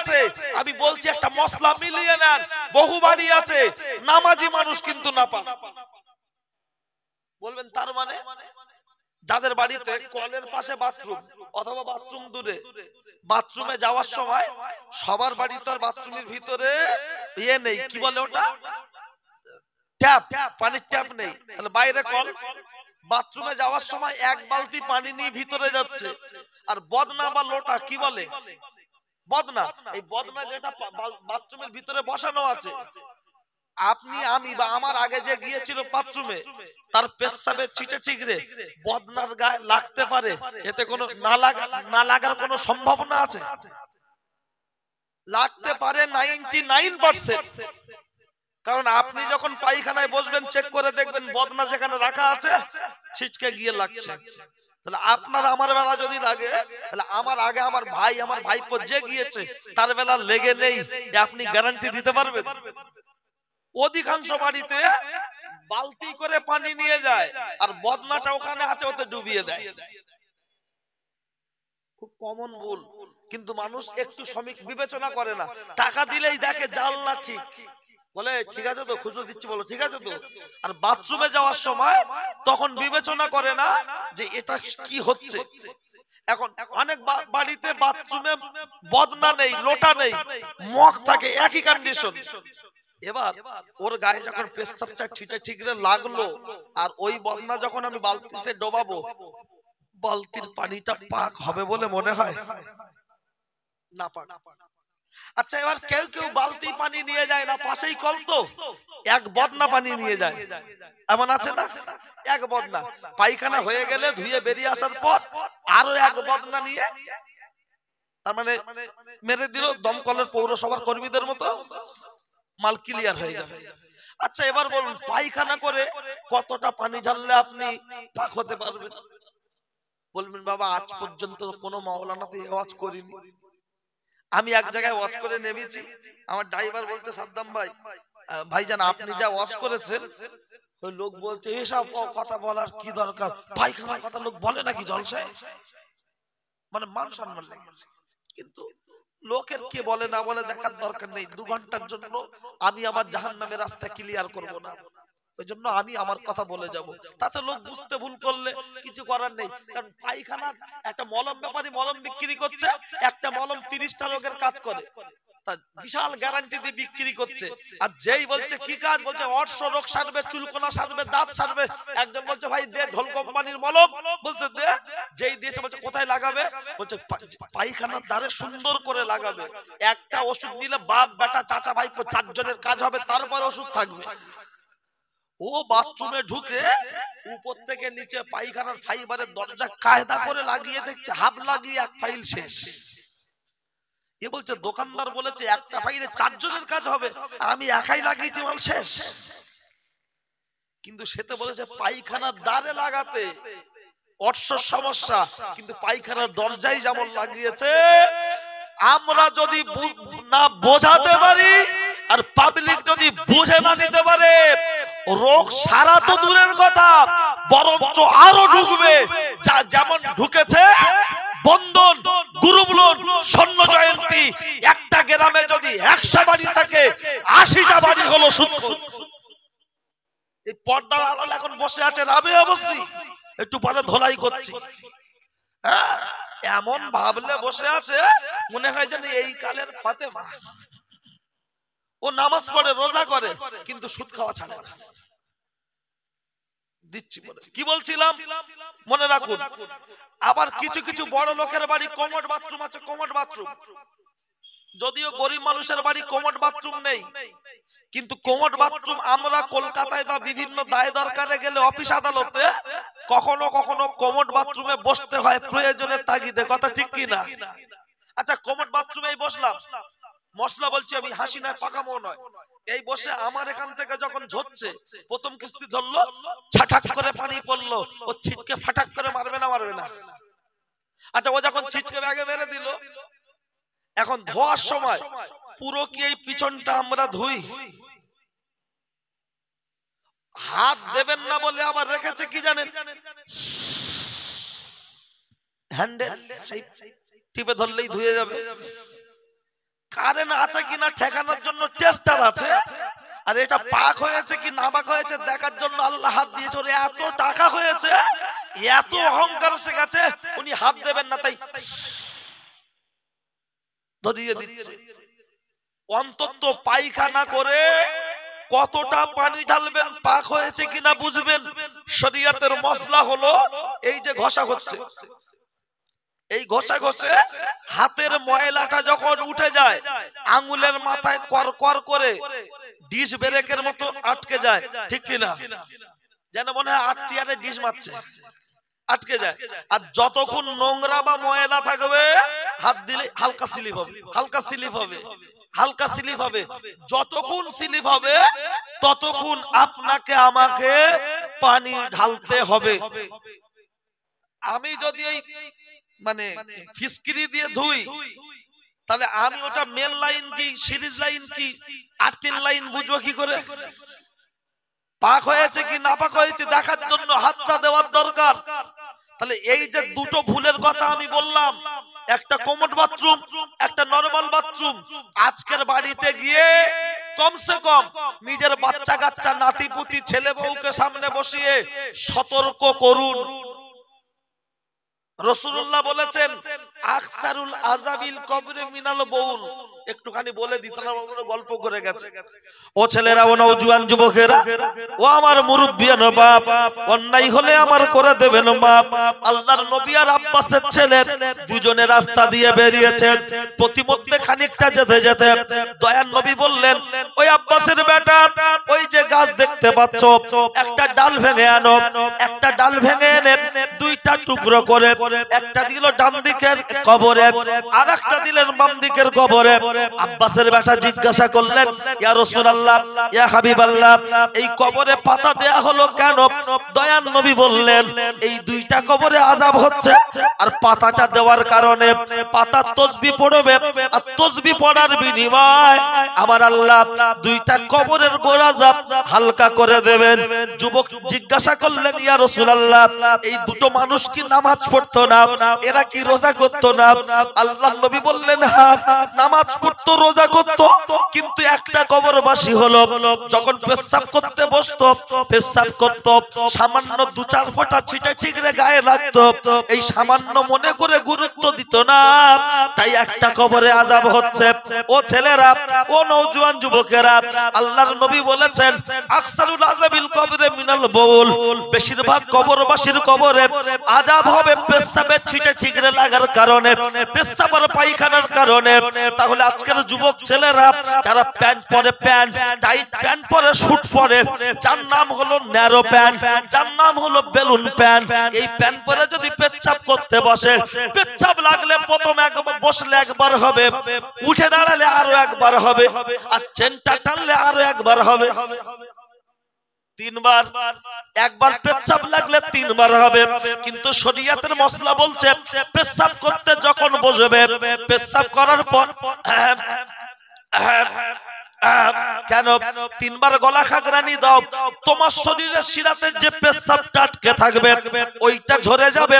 আছে আমি বলছি একটা মশলা মিলিয়ে নেন বহু বাড়ি আছে নামাজি মানুষ কিন্তু না পান বলবেন তার মানে যাদের বাড়িতে কলের পাশে বাথরুম অথবা বাথরুম দূরে বাথরুমে যাওয়ার সময় সবার বাড়ি তো আর বাথরুমের ভিতরে ইয়ে নেই কি বলে ওটা ট্যাপ পানির ট্যাপ নেই তাহলে বাইরে কল বাথরুমে যাওয়ার সময় এক বালতি পানি নিয়ে ভিতরে যাচ্ছে আর বদনা বা লোটা কি বলে বদনা এই বদনা যেটা বাথরুমের ভিতরে বসানো আছে আপনি আমি বা আমার আগে যে গিয়েছিল বাথরুমে তার পেশাবে ছিটে ঠিকরে বদনার গায়ে লাগতে পারে এতে কোনো না লাগা না লাগার কোনো সম্ভাবনা আছে লাগতে পারে নাইনটি নাইন পার্সেন্ট কারণ আপনি যখন পায়খানায় বসবেন চেক করে দেখবেন বদনা যেখানে রাখা আছে ছিটকে গিয়ে লাগছে তাহলে আপনার আমার বেলা যদি লাগে তাহলে আমার আগে আমার ভাই আমার ভাই যে গিয়েছে তার বেলা লেগে নেই আপনি গ্যারান্টি দিতে পারবেন অধিকাংশ বাড়িতে বালতি করে পানি নিয়ে যায় আর বদনাটা ওখানে আছে ওতে ডুবিয়ে দেয় খুব কমন ভুল কিন্তু মানুষ একটু শ্রমিক বিবেচনা করে না টাকা দিলেই দেখে জাল না ঠিক বলে ঠিক আছে তো খুচরো দিচ্ছি বলো ঠিক আছে তো আর বাথরুমে যাওয়ার সময় তখন বিবেচনা করে না যে এটা কি হচ্ছে এখন অনেক বাড়িতে বাথরুমে বদনা নেই লোটা নেই মগ থাকে একই কন্ডিশন এবার ওর গায়ে যখন পেশাবটা ঠিটে ঠিকরে লাগলো আর ওই বদনা যখন আমি বালতিতে ডোবাবো বালতির পানিটা পাক হবে বলে মনে হয় না পাক আচ্ছা, আচ্ছা এবার কেউ কেউ বালতি পানি নিয়ে যায় না পাশেই কল তো এক বদনা পানি নিয়ে যায় এমন আছে না এক বদনা পায়খানা হয়ে গেলে ধুয়ে বেরিয়ে আসার পর আরো এক বদনা নিয়ে মানে তার মানে মেরে দিল দমকলের পৌরসভার কর্মীদের মতো মাল ক্লিয়ার হয়ে যাবে আচ্ছা, আচ্ছা এবার বলুন পায়খানা করে কতটা পানি ঝাললে আপনি পাক হতে পারবেন বলবেন বাবা আজ পর্যন্ত কোনো মাওলানাতে আওয়াজ করিনি আমি এক জায়গায় ওয়াচ করে নেমেছি আমার ড্রাইভার বলছে সাদ্দাম ভাই ভাই ভাইজান আপনি যা ওয়াচ করেছেন ওই লোক বলছে এসব কথা বলার কি দরকার পায়খানার কথা লোক বলে নাকি জলসায় মানে মান মানে সম্মান লেগেছে কিন্তু লোকের কে বলে না বলে দেখার দরকার নেই দু ঘন্টার জন্য আমি আমার জাহান নামে রাস্তা ক্লিয়ার করব না জন্য আমি আমার কথা বলে যাব তাতে লোক বুঝতে ভুল করলে কিছু করার নেই কারণ পায়খানা একটা মলম ব্যাপারী মলম বিক্রি করছে একটা মলম তিরিশটা লোকের কাজ করে বিশাল গ্যারান্টি দিয়ে বিক্রি করছে আর যেই বলছে কি কাজ বলছে অর্শ রোগ সারবে চুলকোনা সারবে দাঁত সারবে একজন বলছে ভাই দে ঢোল কোম্পানির মলম বলছে দে যেই দিয়েছে বলছে কোথায় লাগাবে বলছে পায়খানার দ্বারে সুন্দর করে লাগাবে একটা ওষুধ নিলে বাপ বেটা চাচা ভাই চারজনের কাজ হবে তারপর ওষুধ থাকবে ও বাথরুমে ঢুকে উপর থেকে নিচে পায়খানার ফাইবারের দরজা কায়দা করে লাগিয়ে দেখছে হাফ লাগিয়ে এক ফাইল শেষ এ বলছে দোকানদার বলেছে একটা ফাইলে চারজনের কাজ হবে আর আমি একাই লাগিয়েছি মাল শেষ কিন্তু সেতে বলেছে পায়খানার দ্বারে লাগাতে অর্শর সমস্যা কিন্তু পায়খানার দরজাই যেমন লাগিয়েছে আমরা যদি না বোঝাতে পারি আর পাবলিক যদি বুঝে না নিতে পারে রোগ সারা তো দূরের কথা বরঞ্চ আরো ঢুকবে যা যেমন ঢুকেছে বন্ধন গুরু বলুন স্বর্ণ জয়ন্তী একটা গ্রামে যদি একশো বাড়ি থাকে আশিটা বাড়ি হলো সুদ এই পর্দার আলাল এখন বসে আছে আমি অবশ্যই একটু পরে ধোলাই করছি হ্যাঁ, এমন ভাবলে বসে আছে মনে হয় যেন এই কালের ফাতেমা ও নামাজ পড়ে রোজা করে কিন্তু সুদ খাওয়া ছাড়ে না দিচ্ছি বলে কি বলছিলাম মনে রাখুন আবার কিছু কিছু বড় লোকের বাড়ি কমট বাথরুম আছে কমট বাথরুম যদিও গরিব মানুষের বাড়ি কমট বাথরুম নেই কিন্তু কমট বাথরুম আমরা কলকাতায় বা বিভিন্ন দায় দরকারে গেলে অফিস আদালতে কখনো কখনো কমট বাথরুমে বসতে হয় প্রয়োজনের তাগিদে কথা ঠিক কি না আচ্ছা কমট বাথরুমেই বসলাম মশলা বলছি আমি হাসি নয় পাকামো নয় এই বসে আমার এখান থেকে যখন ঝরছে প্রথম কিস্তি ধরলো ছাটাক করে পানি পড়লো ও ছিটকে ফাটাক করে মারবে না মারবে না আচ্ছা ও যখন ছিটকে ব্যাগে মেরে দিল এখন ধোয়ার সময় পুরো কি এই পিছনটা আমরা ধুই হাত দেবেন না বলে আবার রেখেছে কি জানেন হ্যান্ডেল সেই টিপে ধরলেই ধুয়ে যাবে কারেন্ট আছে কিনা ঠেকানোর জন্য টেস্টার আছে আর এটা পাক হয়েছে কি নাবাক হয়েছে দেখার জন্য আল্লাহ হাত দিয়েছে ওর এত টাকা হয়েছে এত অহংকার সে গেছে উনি হাত দেবেন না তাই ধরিয়ে দিচ্ছে অন্তত পায়খানা করে কতটা পানি ঢালবেন পাক হয়েছে কিনা বুঝবেন শরীয়তের মশলা হলো এই যে ঘষা হচ্ছে এই ঘষে ঘষে হাতের ময়লাটা যখন উঠে যায় আঙুলের মাথায় কর কর করে ডিশ ব্রেকের মতো আটকে যায় ঠিক কিনা যেন মনে হয় আটটি আরে ডিশ মারছে আটকে যায় আর যতক্ষণ নোংরা বা ময়লা থাকবে হাত দিলে হালকা স্লিপ হবে হালকা স্লিপ হবে হালকা স্লিপ হবে যতক্ষণ স্লিপ হবে ততক্ষণ আপনাকে আমাকে পানি ঢালতে হবে আমি যদি এই মানে, মানে ফিসকিরি দিয়ে ধুই তাহলে আমি ওটা মেন লাইন কি সিরিজ লাইন কি আট তিন লাইন বুঝবো কি করে পাক হয়েছে কি পাক হয়েছে দেখার জন্য হাতটা দেওয়ার দরকার তাহলে এই যে দুটো ভুলের কথা আমি বললাম একটা কোমট বাথরুম একটা নর্মাল বাথরুম আজকের বাড়িতে গিয়ে কমসে কম নিজের বাচ্চা কাচ্চা নাতি পুতি ছেলে বউকে সামনে বসিয়ে সতর্ক করুন রসুল্লাহ বলেছেন আকসারুল আজাবিল কবরে মিনাল বউল একটুখানি বলে দিতাম আমরা গল্প করে গেছে ও ছেলেরা ও নৌজুয়ান যুবকেরা ও আমার মুরব্বিয়ান বাপ অন্যায় হলে আমার করে দেবেন বাপ আল্লাহর নবী আর আব্বাসের ছেলে দুজনে রাস্তা দিয়ে বেরিয়েছেন প্রতিমধ্যে খানিকটা যেতে যেতে দয়ান নবী বললেন ওই আব্বাসের বেটা ওই যে গাছ দেখতে পাচ্ছ একটা ডাল ভেঙে আনো একটা ডাল ভেঙে এনে দুইটা টুকরো করে একটা দিল ডান দিকের কবরে আর একটা দিলেন বাম দিকের কবরে পরে আব্বাসের বেটা জিজ্ঞাসা করলেন ইয়া রাসূলুল্লাহ ইয়া হাবিবাল্লাহ এই কবরে পাতা দেয়া হলো কেন দয়ান নবী বললেন এই দুইটা কবরে আযাব হচ্ছে আর পাতাটা দেওয়ার কারণে পাতা তসবি পড়বে আর তসবি পড়ার বিনিময় আমার আল্লাহ দুইটা কবরের গোরাজাব হালকা করে দেবেন যুবক জিজ্ঞাসা করলেন ইয়া রাসূলুল্লাহ এই দুটো মানুষ কি নামাজ পড়তো না এরা কি রোজা করতো না আল্লাহ নবী বললেন হ্যাঁ নামাজ পড়তো রোজা করত কিন্তু একটা কবর কবরবাসী হলো যখন পেশাব করতে বসতো পেশাব করত সামান্য দু চার ফোঁটা ছিটে ছিগড়ে গায়ে লাগতো এই সামান্য মনে করে গুরুত্ব দিত না তাই একটা কবরে আজাব হচ্ছে ও ছেলেরা ও নৌজওয়ান যুবকেরা আল্লাহর নবী বলেছেন আকসারুল আজাবিল কবরে মিনাল বউল বেশিরভাগ কবর কবরবাসীর কবরে আজাব হবে পেশাবের ছিটে ছিগড়ে লাগার কারণে পেশাবের পায়খানার কারণে তাহলে আজকের যুবক ছেলেরা তারা প্যান্ট পরে প্যান্ট টাইট প্যান্ট পরে শুট পরে যার নাম হলো ন্যারো প্যান্ট যার নাম হলো বেলুন প্যান্ট এই প্যান্ট পরে যদি পেচ্ছাপ করতে বসে পেচ্ছাপ লাগলে প্রথম একবার বসলে একবার হবে উঠে দাঁড়ালে আরো একবার হবে আর চেনটা টানলে আরো একবার হবে তিনবার একবার পেচ্ছাপ লাগলে তিনবার হবে কিন্তু শরিয়াতের মশলা বলছে পেচ্ছাপ করতে যখন বসবে পেচ্ছাপ করার পর কেন তিনবার গলা খাগরানি দাও তোমার শরীরে শিরাতে যে পেশাবটা আটকে থাকবে ওইটা ঝরে যাবে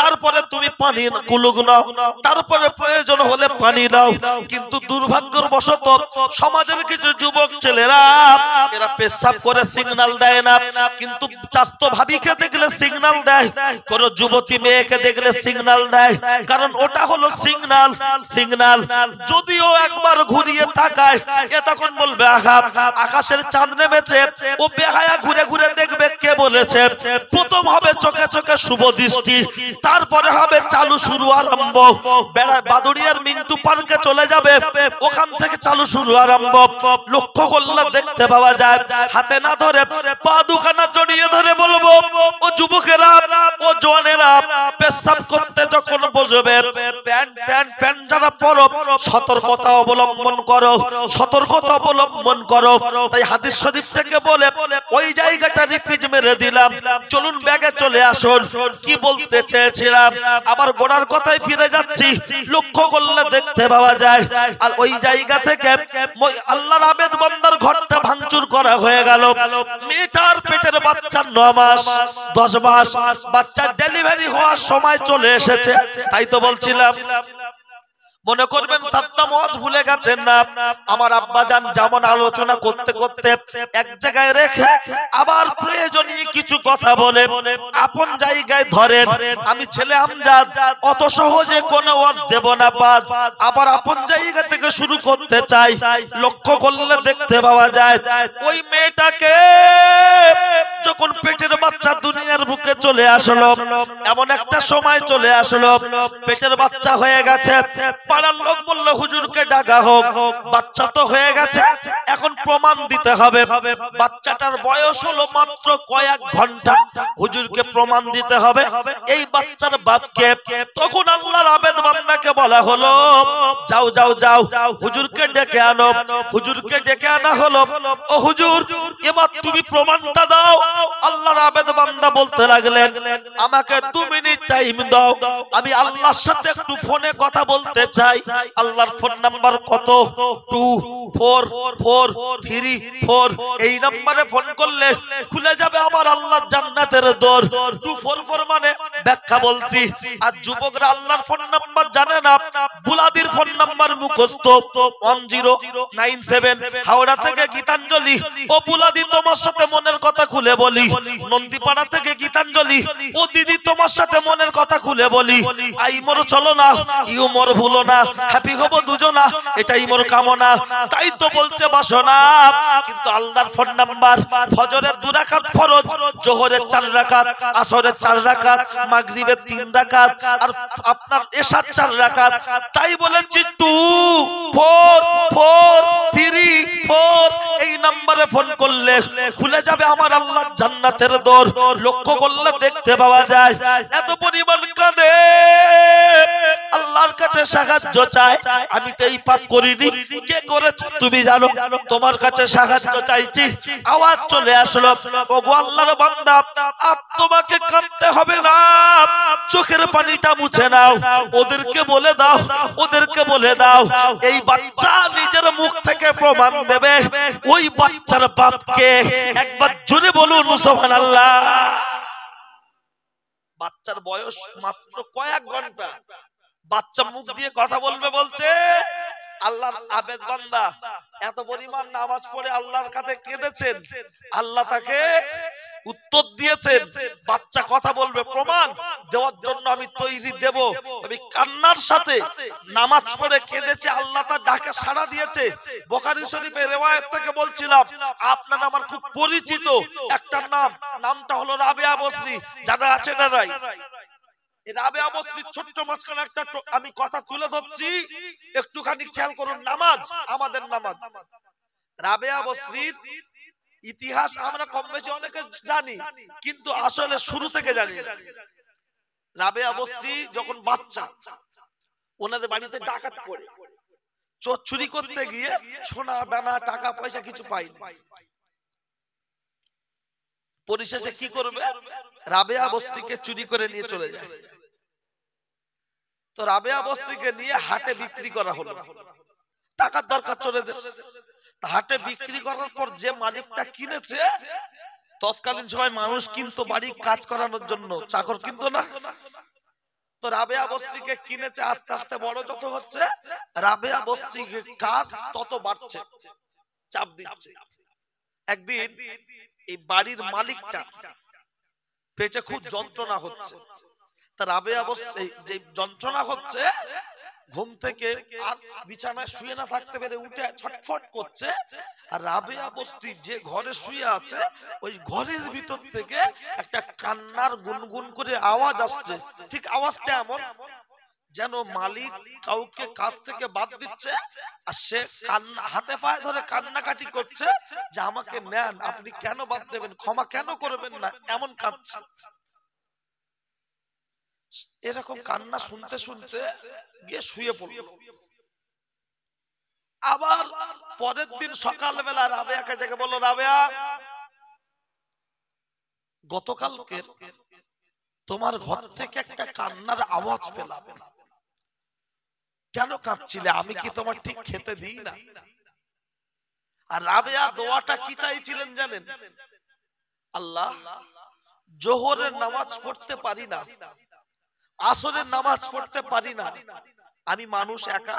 তারপরে তুমি পানি কুলুক নাও তারপরে প্রয়োজন হলে পানি নাও কিন্তু দুর্ভাগ্যর বশত সমাজের কিছু যুবক ছেলেরা এরা পেশাব করে সিগনাল দেয় না কিন্তু চাস্ত ভাবিকে দেখলে সিগনাল দেয় কোন যুবতী মেয়েকে দেখলে সিগনাল দেয় কারণ ওটা হলো সিগনাল সিগনাল যদিও একবার ঘুরিয়ে থাকায় এটা তখন বলবে আহা আকাশের চাঁদ নেমেছে ও বেহায়া ঘুরে ঘুরে দেখবে কে বলেছে প্রথম হবে চোখে চোখে শুভ দৃষ্টি তারপরে হবে চালু শুরু আরম্ভ বেড়ায় বাদুড়িয়ার মিন্টু পার্কে চলে যাবে ওখান থেকে চালু শুরু আরম্ভ লক্ষ্য করলে দেখতে পাওয়া যায় হাতে না ধরে পা দুখানা জড়িয়ে ধরে বলবো ও যুবকেরা ও জোয়ানেরা পেশাব করতে যখন বসবে প্যান্ট প্যান্ট প্যান্ট যারা পরব সতর্কতা অবলম্বন করো সতর্কতা পথ অবলম্বন করো তাই হাদিস শরীফ থেকে বলে ওই জায়গাটা রিপিট মেরে দিলাম চলুন ব্যাগে চলে আসুন কি বলতে চেয়েছিলাম আবার গোড়ার কথায় ফিরে যাচ্ছি লক্ষ্য করলে দেখতে পাওয়া যায় আর ওই জায়গা থেকে আল্লাহর আবেদ বন্দার ঘরটা ভাঙচুর করা হয়ে গেল মেয়েটার পেটের বাচ্চার ন মাস দশ মাস বাচ্চার ডেলিভারি হওয়ার সময় চলে এসেছে তাই তো বলছিলাম মনে করবেন সাদ্দাম ওয়াজ ভুলে গেছেন না আমার আব্বা যান যেমন আলোচনা করতে করতে এক জায়গায় রেখে আবার প্রয়োজনীয় কিছু কথা বলে আপন জায়গায় ধরেন আমি ছেলে আমজাদ অত সহজে কোনো দেব না বাদ আবার আপন জায়গা থেকে শুরু করতে চাই লক্ষ্য করলে দেখতে পাওয়া যায় ওই মেয়েটাকে যখন পেটের বাচ্চা দুনিয়ার বুকে চলে আসলো এমন একটা সময় চলে আসলো পেটের বাচ্চা হয়ে গেছে পাড়ার লোক বললো হুজুরকে ডাকা হোক বাচ্চা তো হয়ে গেছে এখন প্রমাণ দিতে হবে বাচ্চাটার বয়স হলো মাত্র কয়েক ঘন্টা হুজুরকে প্রমাণ দিতে হবে এই বাচ্চার বাপকে তখন আল্লাহর আবেদ বান্দাকে বলা হলো যাও যাও যাও হুজুরকে ডেকে আনো হুজুরকে ডেকে আনা হলো ও হুজুর এবার তুমি প্রমাণটা দাও আল্লাহর আবেদ বান্দা বলতে লাগলেন আমাকে দু মিনিট টাইম দাও আমি আল্লাহর সাথে একটু ফোনে কথা বলতে চাই চাই আল্লাহর ফোন নাম্বার কত two four four three four এই নাম্বারে ফোন করলে খুলে যাবে আমার আল্লাহ জান্নাতের দর টু ফোর ফোর মানে ব্যাখ্যা বলছি আর যুবকরা আল্লাহর ফোন নাম্বার জানে না বুলাদির ফোন নাম্বার মুখস্থ one zero nine seven Howrah থেকে গীতাঞ্জলি ও বুলাদি তোমার সাথে মনের কথা খুলে বলি নন্দীপাড়া থেকে গীতাঞ্জলি ও দিদি তোমার সাথে মনের কথা খুলে বলি আই মোর চলো না ইউ মোর ভুলো না না হ্যাপি হব দুজনা এটাই মোর কামনা তাই তো বলছে বাসনা কিন্তু আল্লাহর ফোন নাম্বার ফজরের দু রাকাত ফরজ জোহরের চার রাকাত আসরের চার রাকাত মাগরিবের তিন রাকাত আর আপনার এশার চার রাকাত তাই বলেছি চিট্টু ফোর ফোর থ্রি ফোর এই নাম্বারে ফোন করলে খুলে যাবে আমার আল্লাহ জান্নাতের দর লক্ষ্য করলে দেখতে পাওয়া যায় এত পরিমাণ কাঁদে আল্লাহর কাছে শাখা সাহায্য চায় আমি তো এই পাপ করিনি কে করেছে তুমি জানো তোমার কাছে সাহায্য চাইছি আওয়াজ চলে আসলো ওগো আল্লাহর বান্দা আর তোমাকে কাঁদতে হবে না চোখের পানিটা মুছে নাও ওদেরকে বলে দাও ওদেরকে বলে দাও এই বাচ্চা নিজের মুখ থেকে প্রমাণ দেবে ওই বাচ্চার বাপকে একবার জোরে বলুন আল্লাহ বাচ্চার বয়স মাত্র কয়েক ঘন্টা বাচ্চা মুখ দিয়ে কথা বলবে বলছে আল্লাহর আবেদ বান্দা এত পরিমাণ নামাজ পড়ে আল্লাহর কাছে কেঁদেছেন আল্লাহ তাকে উত্তর দিয়েছেন বাচ্চা কথা বলবে প্রমাণ দেওয়ার জন্য আমি তৈরি দেব আমি কান্নার সাথে নামাজ পড়ে কেঁদেছে আল্লাহ তার ডাকে সাড়া দিয়েছে বোকারি শরীফের রেওয়ায়ত থেকে বলছিলাম আপনার আমার খুব পরিচিত একটা নাম নামটা হলো রাবেয়া বসরি যারা আছে না রাই রাবে ছোট্ট মাঝখানে একটা আমি কথা তুলে ধরছি একটুখানি খেয়াল করুন নামাজ আমাদের নামাজ রাবে ইতিহাস আমরা কম বেশি অনেকে জানি কিন্তু আসলে শুরু থেকে জানি রাবে অবস্থি যখন বাচ্চা ওনাদের বাড়িতে ডাকাত পড়ে চোর চুরি করতে গিয়ে সোনা দানা টাকা পয়সা কিছু পাইনি পরিশেষে কি করবে রাবেয়া বস্তিকে চুরি করে নিয়ে চলে যায় তো রাবেয়া বস্ত্রীকে নিয়ে হাটে বিক্রি করা হলো টাকার দরকার চোরেদের হাটে বিক্রি করার পর যে মালিকটা কিনেছে তৎকালীন সময় মানুষ কিন্তু বাড়ি কাজ করানোর জন্য চাকর কিন্তু না তো রাবেয়া বস্ত্রীকে কিনেছে আস্তে আস্তে বড় যত হচ্ছে রাবেয়া বস্ত্রীকে কাজ তত বাড়ছে চাপ দিচ্ছে একদিন এই বাড়ির মালিকটা পেটে খুব যন্ত্রণা হচ্ছে তার আবে অবস্থা যে যন্ত্রণা হচ্ছে ঘুম থেকে আর বিছানায় শুয়ে না থাকতে পেরে উঠে ছটফট করছে আর রাবে অবস্থি যে ঘরে শুয়ে আছে ওই ঘরের ভিতর থেকে একটা কান্নার গুনগুন করে আওয়াজ আসছে ঠিক আওয়াজটা এমন যেন মালিক কাউকে কাজ থেকে বাদ দিচ্ছে আর সে কান্না হাতে পায়ে ধরে কান্নাকাটি করছে যে আমাকে নেন আপনি কেন বাদ দেবেন ক্ষমা কেন করবেন না এমন কাঁদছে এরকম কান্না শুনতে শুনতে গিয়ে শুয়ে পড়ল আবার পরের দিন সকালবেলা রাবেয়াকে ডেকে বললো রাবেয়া গতকালকে তোমার ঘর থেকে একটা কান্নার আওয়াজ পেলাম কেন কাঁদছিলে আমি কি তোমার ঠিক খেতে দিই না আর রাবেয়া দোয়াটা কি চাইছিলেন জানেন আল্লাহ জোহরের নামাজ পড়তে পারি না আসরের নামাজ পড়তে পারি না আমি মানুষ একা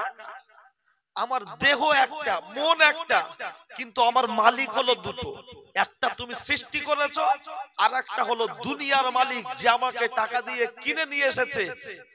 আমার দেহ একটা মন একটা কিন্তু আমার মালিক হলো দুটো একটা তুমি সৃষ্টি করেছ আর একটা হলো দুনিয়ার মালিক যে আমাকে টাকা দিয়ে কিনে নিয়ে এসেছে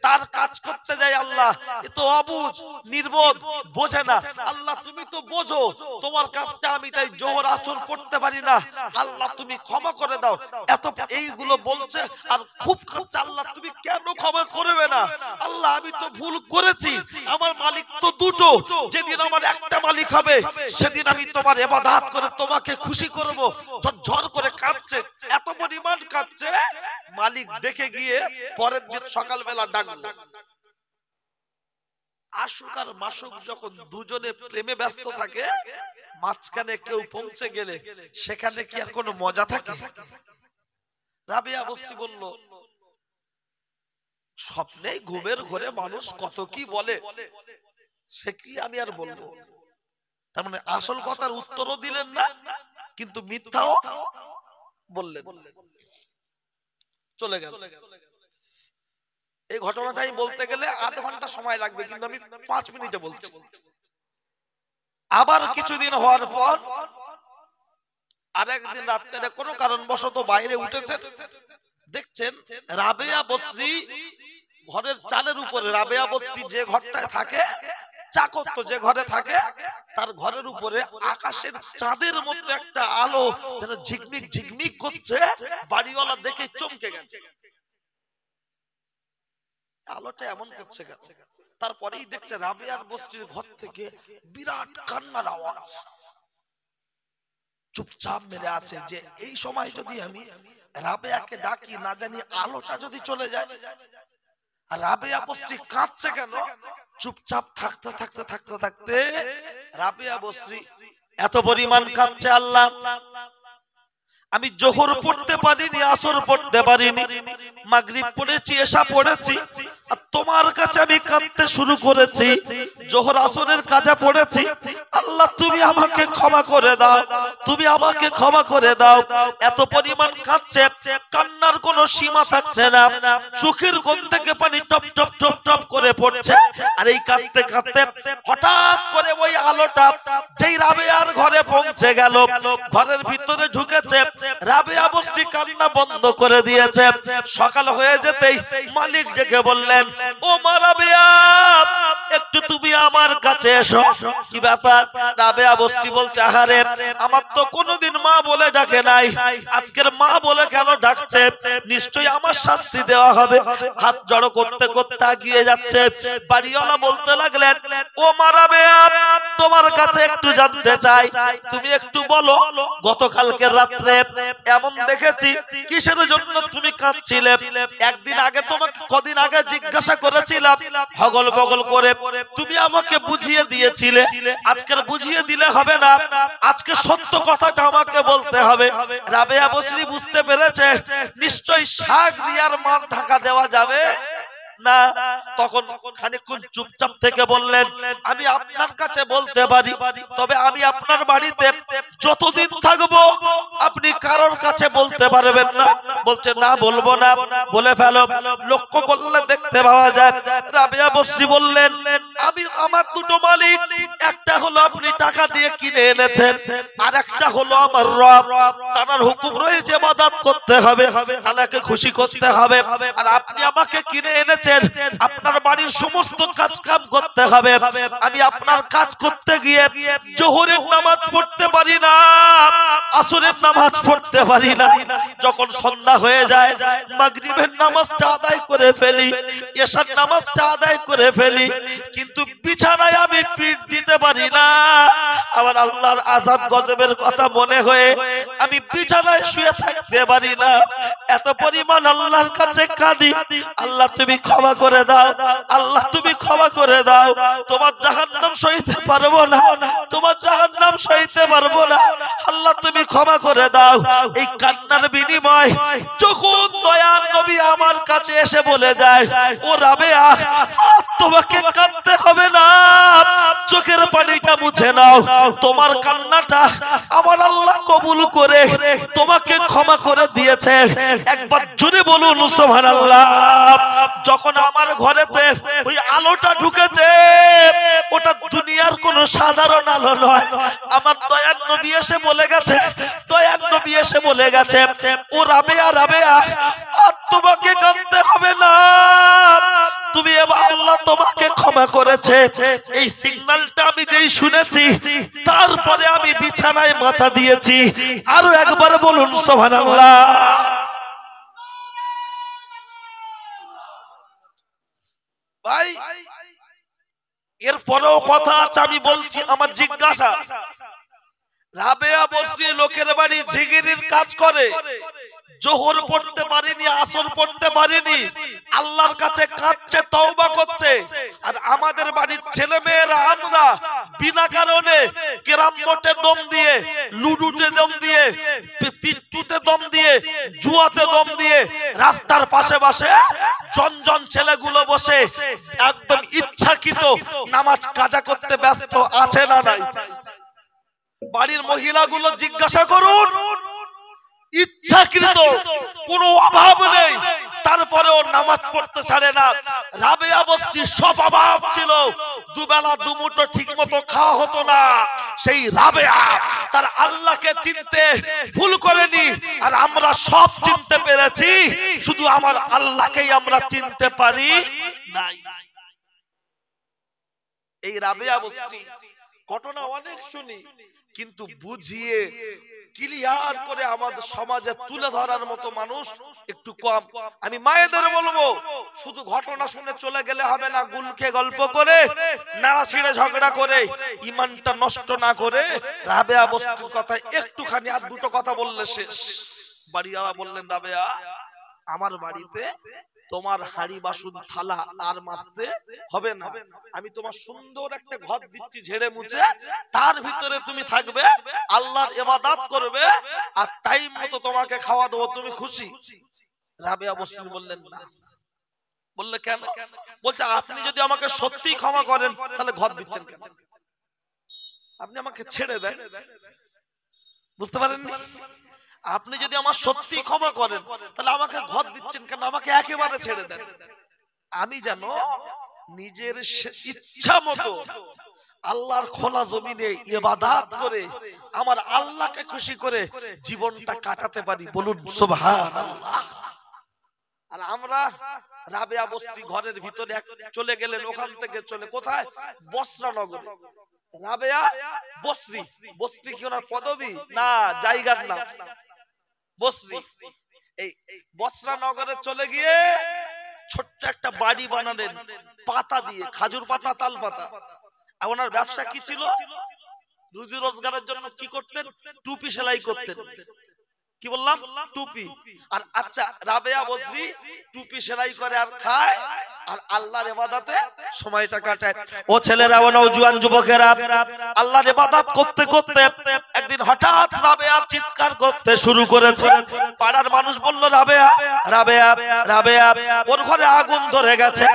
তার কাজ করতে যায় আল্লাহ এ তো অবুজ নির্বোধ বোঝে না আল্লাহ তুমি তো বোঝো তোমার কাছে আমি তাই জোর আচর করতে পারি না আল্লাহ তুমি ক্ষমা করে দাও এত এইগুলো বলছে আর খুব খাচ্ছে আল্লাহ তুমি কেন ক্ষমা করবে না আল্লাহ আমি তো ভুল করেছি আমার মালিক তো দুটো যেদিন আমার একটা মালিক হবে সেদিন আমি তোমার এবাদাত করে তোমাকে খুশি করবো ঝরঝর করে কাঁদছে এত পরিমাণ কাঁদছে মালিক দেখে গিয়ে পরের দিন সকালবেলা আশুক আর মাসুক যখন দুজনে প্রেমে ব্যস্ত থাকে মাঝখানে কেউ পৌঁছে গেলে সেখানে কি আর কোনো মজা থাকে রাবিয়া বস্তি বলল স্বপ্নে ঘুমের ঘরে মানুষ কত কি বলে সে কি আমি আর বলবো তার মানে আসল কথার উত্তরও দিলেন না কিন্তু মিথ্যাও বললেন চলে গেল এই ঘটনাটাই বলতে গেলে আধ ঘন্টা সময় লাগবে কিন্তু আমি পাঁচ মিনিটে বলছি আবার কিছুদিন হওয়ার পর আর একদিন রাত্রে কোনো কারণবশত বাইরে উঠেছেন দেখছেন রাবেয়া বস্রি ঘরের চালের উপরে রাবেয়া বস্তি যে ঘরটায় থাকে চাকত্ব যে ঘরে থাকে তার ঘরের উপরে আকাশের চাঁদের মতো একটা আলো যেন ঝিকমিক ঝিকমিক করছে বাড়িওয়ালা দেখে চমকে গেছে আলোটা এমন করছে তারপরেই দেখছে রাবিয়ার বস্তির ঘর থেকে বিরাট কান্নার আওয়াজ চুপচাপ মেরে আছে যে এই সময় যদি আমি রাবেয়াকে ডাকি না জানি আলোটা যদি চলে যায় আর রাবেয়া বস্তি কাঁদছে কেন চুপচাপ থাকতে থাকতে থাকতে থাকতে রাবেয়া বস্তি এত পরিমাণ কাঁদছে আল্লাহ আমি জোহর পড়তে পারিনি আসর পড়তে পারিনি মাগরিব পড়েছি এসা পড়েছি আর তোমার কাছে আমি কাঁদতে শুরু করেছি জোহর আসরের কাজা পড়েছি আল্লাহ তুমি আমাকে ক্ষমা করে দাও তুমি আমাকে ক্ষমা করে দাও এত পরিমাণ কাঁদছে কান্নার কোনো সীমা থাকছে না চোখের ঘুম থেকে পানি টপ টপ টপ টপ করে পড়ছে আর এই কাঁদতে কাঁদতে হঠাৎ করে ওই আলোটা যেই রাবেয়ার ঘরে পৌঁছে গেল ঘরের ভিতরে ঢুকেছে রাবেয়া বস্তি কান্না বন্ধ করে দিয়েছে সকাল হয়ে যেতেই মালিক ডেকে বললেন ও মা একটু তুমি আমার কাছে এসো কি ব্যাপার বস্তি বলছে আহারে আমার তো কোনোদিন মা বলে ডাকে নাই আজকের মা বলে কেন ডাকছে নিশ্চয়ই আমার শাস্তি দেওয়া হবে হাত জড়ো করতে করতে আগিয়ে যাচ্ছে বাড়িওয়ালা বলতে লাগলেন ও মা তোমার কাছে একটু জানতে চাই তুমি একটু বলো গতকালকে রাত্রে এমন দেখেছি কিসের জন্য তুমি কাঁদছিলে একদিন আগে তোমাকে কদিন আগে জিজ্ঞাসা করেছিলাম হগল বগল করে তুমি আমাকে বুঝিয়ে দিয়েছিলে আজকে বুঝিয়ে দিলে হবে না আজকে সত্য কথাটা আমাকে বলতে হবে রাবেয়া বসরি বুঝতে পেরেছে নিশ্চয় শাক দিয়ার মাছ ঢাকা দেওয়া যাবে না তখন খানিক্ষণ চুপচাপ থেকে বললেন আমি আপনার কাছে বলতে পারি তবে আমি আপনার বাড়িতে যতদিন থাকবো কারোর কাছে বলতে পারবেন না বলছে না বলবো না বলে ফেলো লক্ষ্য করলে দেখতে পাওয়া যায় রাবিয়া বসি বললেন আমি আমার দুটো মালিক একটা হলো আপনি টাকা দিয়ে কিনে এনেছেন আর একটা হলো আমার রব তার হুকুম রয়েছে মদাত করতে হবে তালাকে খুশি করতে হবে আর আপনি আমাকে কিনে এনেছেন আপনার বাড়ির সমস্ত কাজ কাম করতে হবে আমি আপনার কাজ করতে গিয়ে জোহরের নামাজ পড়তে পারি না আসরের নামাজ পড়তে পারি না যখন সন্ধ্যা হয়ে যায় মাগরিবের নামাজটা আদায় করে ফেলি এশার নামাজটা আদায় করে ফেলি কিন্তু বিছানায় আমি পিঠ দিতে পারি না আমার আল্লাহর আজাব গজবের কথা মনে হয়ে আমি বিছানায় শুয়ে থাকতে পারি না এত পরিমাণ আল্লাহর কাছে কাঁদি আল্লাহ তুমি ক্ষমা করে দাও আল্লাহ তুমি ক্ষমা করে দাও তোমার জাহান্নাম সইতে পারবো না তোমার জাহান্নাম সইতে পারবো না আল্লাহ তুমি ক্ষমা করে দাও এই কান্নার বিনিময় যখন দয়া নবী আমার কাছে এসে বলে যায় ও রাবে তোমাকে কাঁদতে হবে না চোখের পানিটা মুছে নাও তোমার কান্নাটা আমার আল্লাহ কবুল করে তোমাকে ক্ষমা করে দিয়েছে একবার জুড়ে বলুন সোহান আল্লাহ যখন আমার ঘরেতে ওই আলোটা ঢুকেছে ওটা দুনিয়ার কোনো সাধারণ আলো নয় আমার দয়ার নবী এসে বলে গেছে দয়ার নবী এসে বলে গেছে ও রাবে আর তোমাকে কাঁদতে হবে না তুমি আল্লাহ তোমাকে ক্ষমা করেছে এই সিগন্যালটা আমি যেই শুনেছি তারপরে আমি বিছানায় মাথা দিয়েছি আরো একবার বলুন সোহান ভাই এরপরেও কথা আছে আমি বলছি আমার জিজ্ঞাসা রাবেয়া বসিয়ে লোকের বাড়ি ঝিগিরির কাজ করে জোহর পড়তে পারেনি আসর পড়তে পারেনি আল্লাহর কাছে কাঁদছে তওবা করছে আর আমাদের বাড়ির ছেলে মেয়েরা আমরা বিনা কারণে ক্যারাম বোর্ডে দম দিয়ে লুডুতে দম দিয়ে পিট্টুতে দম দিয়ে জুয়াতে দম দিয়ে রাস্তার পাশে পাশে জনজন ছেলেগুলো বসে একদম ইচ্ছাকৃত নামাজ কাজা করতে ব্যস্ত আছে না নাই বাড়ির মহিলাগুলো জিজ্ঞাসা করুন ইচ্ছাকৃত কোনো অভাব নেই তারপরেও নামাজ পড়তে ছাড়ে না রাবে অবশ্যই সব অভাব ছিল দুবেলা দুমুটো ঠিক মতো খাওয়া হতো না সেই রাবে তার আল্লাহকে চিনতে ভুল করেনি আর আমরা সব চিনতে পেরেছি শুধু আমার আল্লাহকেই আমরা চিনতে পারি নাই এই রাবে অবস্থি ঘটনা অনেক শুনি কিন্তু বুঝিয়ে ক্লিয়ার করে আমাদের সমাজে তুলে ধরার মতো মানুষ একটু কম আমি মায়েদের বলবো শুধু ঘটনা শুনে চলে গেলে হবে না গুলকে গল্প করে নাড়া ছিঁড়ে ঝগড়া করে ইমানটা নষ্ট না করে রাবে বস্তুর কথা একটুখানি আর দুটো কথা বললে শেষ বাড়িওয়ালা বললেন রাবেয়া আমার বাড়িতে তোমার হাড়ি বাসুন থালা আর মাসতে হবে না আমি তোমার সুন্দর একটা ঘর দিচ্ছি ঝেড়ে মুছে তার ভিতরে তুমি থাকবে আল্লাহর এবাদাত করবে আর টাইম মতো তোমাকে খাওয়া দেবো তুমি খুশি রাবে বসলি বললেন না বললে কেন বলতে আপনি যদি আমাকে সত্যি ক্ষমা করেন তাহলে ঘর দিচ্ছেন কেন আপনি আমাকে ছেড়ে দেন বুঝতে পারেন আপনি যদি আমার সত্যি ক্ষমা করেন তাহলে আমাকে ঘর দিচ্ছেন কেন আমাকে একেবারে ছেড়ে দেন আমি যেন নিজের ইচ্ছা মতো আল্লাহর খোলা জমিনে ইবাদাত করে আমার আল্লাহকে খুশি করে জীবনটা কাটাতে পারি বলুন সুবহানাল্লাহ আর আমরা রাবেয়া বস্তি ঘরের ভিতরে এক চলে গেলেন ওখান থেকে চলে কোথায় বসরা নগরে রাবেয়া বসরি বসরি কি ওনার পদবী না জায়গার নাম বসরি এই বসরা নগরে চলে গিয়ে ছোট্ট একটা বাড়ি বানালেন পাতা দিয়ে খাজুর পাতা তাল পাতা ওনার ব্যবসা কি ছিল রুজি রোজগারের জন্য কি করতেন টুপি সেলাই করতেন কি বললাম টুপি আর আচ্ছা রাবেয়া বসরি টুপি সেলাই করে আর খায় আর আল্লাহর ইবাদতে সময়টা কাটায় ও ছেলেরা ও নওজোয়ান যুবকেরা আল্লাহর ইবাদত করতে করতে একদিন হঠাৎ রাবেয়া চিৎকার করতে শুরু করেছে পাড়ার মানুষ বলল রাবেয়া রাবেয়া রাবেয়া ওর ঘরে আগুন ধরে গেছে